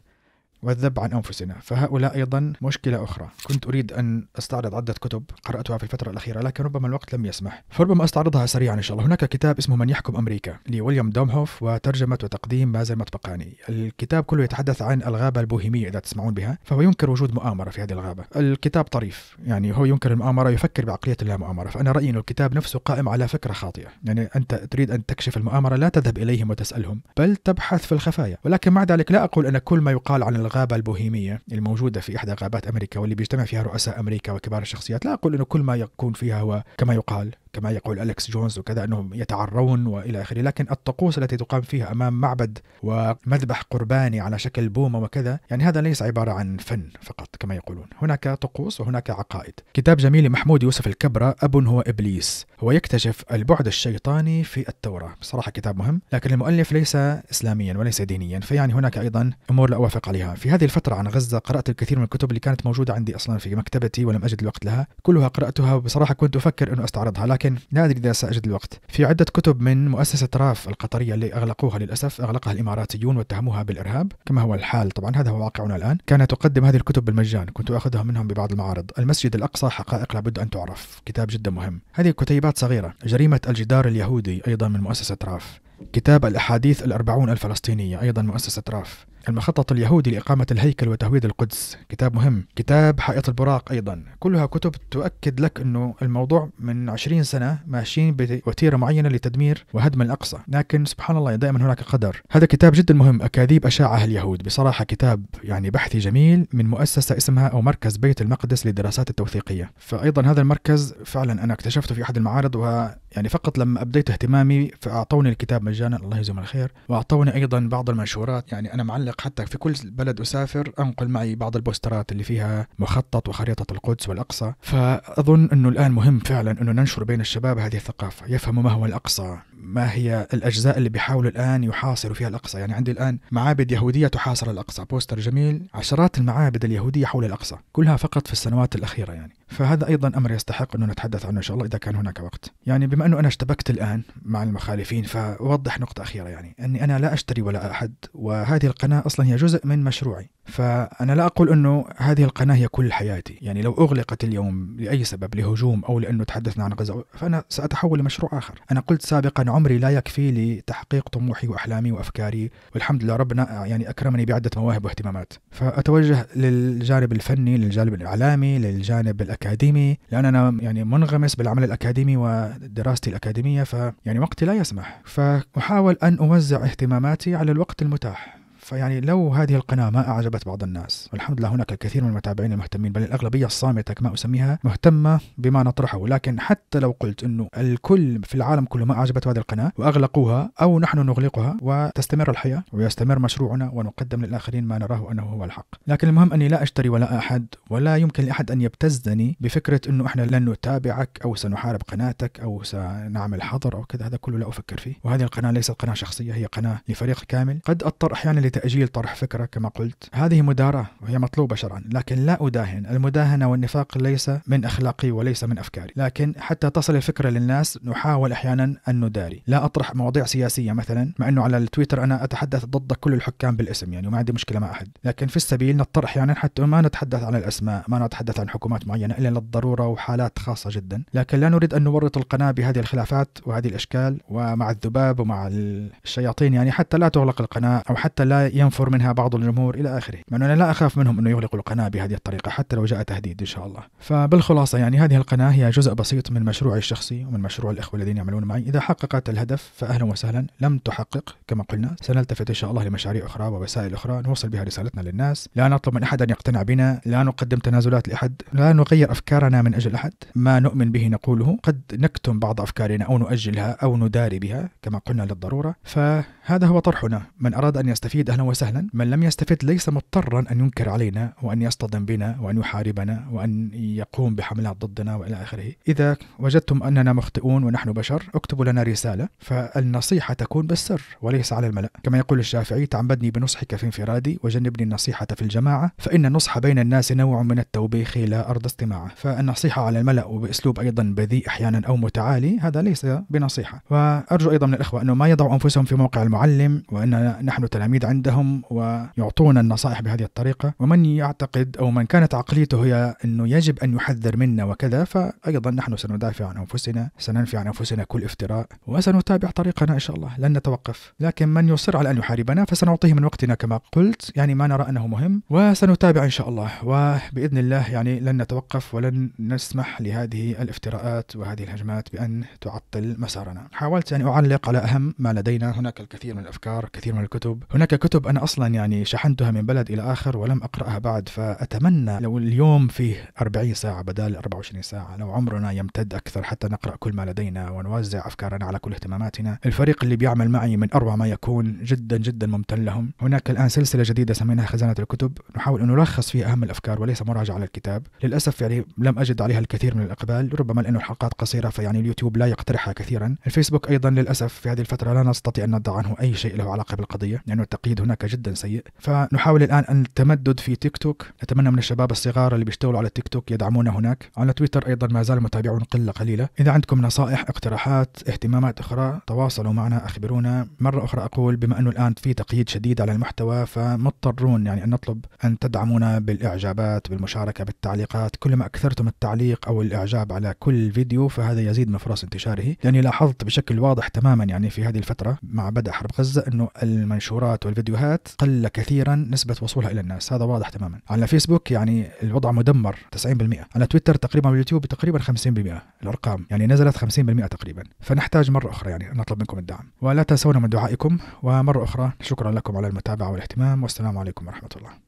والذب عن أنفسنا فهؤلاء أيضا مشكلة أخرى كنت أريد أن أستعرض عدة كتب قرأتها في الفترة الأخيرة لكن ربما الوقت لم يسمح فربما أستعرضها سريعا إن شاء الله هناك كتاب اسمه من يحكم أمريكا لويليام دومهوف وترجمة وتقديم مازن مطبقاني الكتاب كله يتحدث عن الغابة البوهيمية إذا تسمعون بها فهو ينكر وجود مؤامرة في هذه الغابة الكتاب طريف يعني هو ينكر المؤامرة يفكر بعقلية مؤامره، فأنا رأيي أن الكتاب نفسه قائم على فكرة خاطئة يعني أنت تريد أن تكشف المؤامرة لا تذهب إليهم وتسألهم بل تبحث في الخفايا ولكن مع ذلك لا أقول أن كل ما يقال عن الغابه البوهيميه الموجوده في احدى غابات امريكا واللي بيجتمع فيها رؤساء امريكا وكبار الشخصيات لا اقول انه كل ما يكون فيها هو كما يقال كما يقول أليكس جونز وكذا أنهم يتعرون وإلى آخره لكن الطقوس التي تقام فيها أمام معبد ومذبح قرباني على شكل بومة وكذا يعني هذا ليس عبارة عن فن فقط كما يقولون هناك طقوس وهناك عقائد كتاب جميل لمحمود يوسف الكبرى أب هو إبليس هو يكتشف البعد الشيطاني في التوراة بصراحة كتاب مهم لكن المؤلف ليس إسلاميا وليس دينيا فيعني هناك أيضا أمور لا أوافق عليها في هذه الفترة عن غزة قرأت الكثير من الكتب اللي كانت موجودة عندي أصلا في مكتبتي ولم أجد الوقت لها كلها قرأتها وبصراحة كنت أفكر أنه أستعرضها لكن لكن نادر إذا سأجد الوقت في عدة كتب من مؤسسة راف القطرية اللي أغلقوها للأسف أغلقها الإماراتيون واتهموها بالإرهاب كما هو الحال طبعا هذا هو واقعنا الآن كانت تقدم هذه الكتب بالمجان كنت أخذها منهم ببعض المعارض المسجد الأقصى حقائق لابد أن تعرف كتاب جدا مهم هذه كتيبات صغيرة جريمة الجدار اليهودي أيضا من مؤسسة راف كتاب الأحاديث الأربعون الفلسطينية أيضا مؤسسة راف المخطط اليهودي لإقامة الهيكل وتهويد القدس كتاب مهم كتاب حائط البراق أيضا كلها كتب تؤكد لك أنه الموضوع من 20 سنة ماشيين بوتيرة معينة لتدمير وهدم الأقصى لكن سبحان الله دائما هناك قدر هذا كتاب جدا مهم أكاذيب أشاعها اليهود بصراحة كتاب يعني بحثي جميل من مؤسسة اسمها أو مركز بيت المقدس للدراسات التوثيقية فأيضا هذا المركز فعلا أنا اكتشفته في أحد المعارض و يعني فقط لما أبديت اهتمامي فأعطوني الكتاب مجانا الله يجزيهم الخير وأعطوني أيضا بعض المنشورات يعني أنا معلق العالق حتى في كل بلد أسافر أنقل معي بعض البوسترات اللي فيها مخطط وخريطة القدس والأقصى فأظن أنه الآن مهم فعلا أنه ننشر بين الشباب هذه الثقافة يفهموا ما هو الأقصى ما هي الأجزاء اللي بيحاولوا الآن يحاصروا فيها الأقصى يعني عندي الآن معابد يهودية تحاصر الأقصى بوستر جميل عشرات المعابد اليهودية حول الأقصى كلها فقط في السنوات الأخيرة يعني فهذا أيضا أمر يستحق أنه نتحدث عنه إن شاء الله إذا كان هناك وقت يعني بما أنه أنا اشتبكت الآن مع المخالفين فأوضح نقطة أخيرة يعني أني أنا لا أشتري ولا أحد وهذه القناة اصلا هي جزء من مشروعي فانا لا اقول انه هذه القناه هي كل حياتي يعني لو اغلقت اليوم لاي سبب لهجوم او لانه تحدثنا عن غزه فانا ساتحول لمشروع اخر انا قلت سابقا عمري لا يكفي لتحقيق طموحي واحلامي وافكاري والحمد لله ربنا يعني اكرمني بعده مواهب واهتمامات فاتوجه للجانب الفني للجانب الاعلامي للجانب الاكاديمي لان انا يعني منغمس بالعمل الاكاديمي ودراستي الاكاديميه فيعني وقتي لا يسمح فاحاول ان اوزع اهتماماتي على الوقت المتاح فيعني لو هذه القناة ما أعجبت بعض الناس والحمد لله هناك الكثير من المتابعين المهتمين بل الأغلبية الصامتة كما أسميها مهتمة بما نطرحه لكن حتى لو قلت أنه الكل في العالم كله ما أعجبته هذه القناة وأغلقوها أو نحن نغلقها وتستمر الحياة ويستمر مشروعنا ونقدم للآخرين ما نراه أنه هو الحق لكن المهم أني لا أشتري ولا أحد ولا يمكن لأحد أن يبتزني بفكرة أنه إحنا لن نتابعك أو سنحارب قناتك أو سنعمل حظر أو كذا هذا كله لا أفكر فيه وهذه القناة ليست قناة شخصية هي قناة لفريق كامل قد أضطر أحيانا لتأ تأجيل طرح فكرة كما قلت هذه مداراة وهي مطلوبة شرعا لكن لا أداهن المداهنة والنفاق ليس من أخلاقي وليس من أفكاري لكن حتى تصل الفكرة للناس نحاول أحيانا أن نداري لا أطرح مواضيع سياسية مثلا مع أنه على التويتر أنا أتحدث ضد كل الحكام بالاسم يعني وما عندي مشكلة مع أحد لكن في السبيل نضطر أحيانا يعني حتى ما نتحدث عن الأسماء ما نتحدث عن حكومات معينة إلا للضرورة وحالات خاصة جدا لكن لا نريد أن نورط القناة بهذه الخلافات وهذه الأشكال ومع الذباب ومع الشياطين يعني حتى لا تغلق القناة أو حتى لا ينفر منها بعض الجمهور إلى آخره مع أنه أنا لا أخاف منهم أنه يغلقوا القناة بهذه الطريقة حتى لو جاء تهديد إن شاء الله فبالخلاصة يعني هذه القناة هي جزء بسيط من مشروعي الشخصي ومن مشروع الإخوة الذين يعملون معي إذا حققت الهدف فأهلا وسهلا لم تحقق كما قلنا سنلتفت إن شاء الله لمشاريع أخرى ووسائل أخرى نوصل بها رسالتنا للناس لا نطلب من أحد أن يقتنع بنا لا نقدم تنازلات لأحد لا نغير أفكارنا من أجل أحد ما نؤمن به نقوله قد نكتم بعض أفكارنا أو نؤجلها أو نداري بها كما قلنا للضرورة فهذا هو طرحنا من أراد أن يستفيد أهلا وسهلا من لم يستفد ليس مضطرا أن ينكر علينا وأن يصطدم بنا وأن يحاربنا وأن يقوم بحملات ضدنا وإلى آخره إذا وجدتم أننا مخطئون ونحن بشر اكتبوا لنا رسالة فالنصيحة تكون بالسر وليس على الملأ كما يقول الشافعي تعمدني بنصحك في انفرادي وجنبني النصيحة في الجماعة فإن النصح بين الناس نوع من التوبيخ لا أرض استماعه فالنصيحة على الملأ وبأسلوب أيضا بذيء أحيانا أو متعالي هذا ليس بنصيحة وأرجو أيضا من الإخوة أنه ما يضعوا أنفسهم في موقع المعلم واننا نحن تلاميذ عند عندهم ويعطون النصائح بهذه الطريقة ومن يعتقد أو من كانت عقليته هي أنه يجب أن يحذر منا وكذا فأيضا نحن سندافع عن أنفسنا سننفي عن أنفسنا كل افتراء وسنتابع طريقنا إن شاء الله لن نتوقف لكن من يصر على أن يحاربنا فسنعطيه من وقتنا كما قلت يعني ما نرى أنه مهم وسنتابع إن شاء الله وبإذن الله يعني لن نتوقف ولن نسمح لهذه الافتراءات وهذه الهجمات بأن تعطل مسارنا حاولت أن يعني أعلق على أهم ما لدينا هناك الكثير من الأفكار كثير من الكتب هناك كتب كتب أنا أصلا يعني شحنتها من بلد إلى آخر ولم أقرأها بعد فأتمنى لو اليوم فيه 40 ساعة بدل 24 ساعة لو عمرنا يمتد أكثر حتى نقرأ كل ما لدينا ونوزع أفكارنا على كل اهتماماتنا الفريق اللي بيعمل معي من أروع ما يكون جدا جدا ممتن لهم هناك الآن سلسلة جديدة سميناها خزانة الكتب نحاول أن نلخص فيها أهم الأفكار وليس مراجعة على الكتاب للأسف يعني لم أجد عليها الكثير من الإقبال ربما لأنه الحلقات قصيرة فيعني اليوتيوب لا يقترحها كثيرا الفيسبوك أيضا للأسف في هذه الفترة لا نستطيع أن ندع عنه أي شيء له علاقة بالقضية لأنه يعني التقييد هناك جدا سيء فنحاول الان ان التمدد في تيك توك اتمنى من الشباب الصغار اللي بيشتغلوا على تيك توك يدعمونا هناك على تويتر ايضا ما زال المتابعون قله قليله اذا عندكم نصائح اقتراحات اهتمامات اخرى تواصلوا معنا اخبرونا مره اخرى اقول بما انه الان في تقييد شديد على المحتوى فمضطرون يعني ان نطلب ان تدعمونا بالاعجابات بالمشاركه بالتعليقات كلما اكثرتم التعليق او الاعجاب على كل فيديو فهذا يزيد من فرص انتشاره لاني لاحظت بشكل واضح تماما يعني في هذه الفتره مع بدء حرب غزه انه المنشورات والفيديو الفيديوهات قل كثيرا نسبة وصولها إلى الناس هذا واضح تماما على فيسبوك يعني الوضع مدمر 90% على تويتر تقريبا واليوتيوب تقريبا 50% الأرقام يعني نزلت 50% تقريبا فنحتاج مرة أخرى يعني نطلب منكم الدعم ولا تنسونا من دعائكم ومرة أخرى شكرا لكم على المتابعة والاهتمام والسلام عليكم ورحمة الله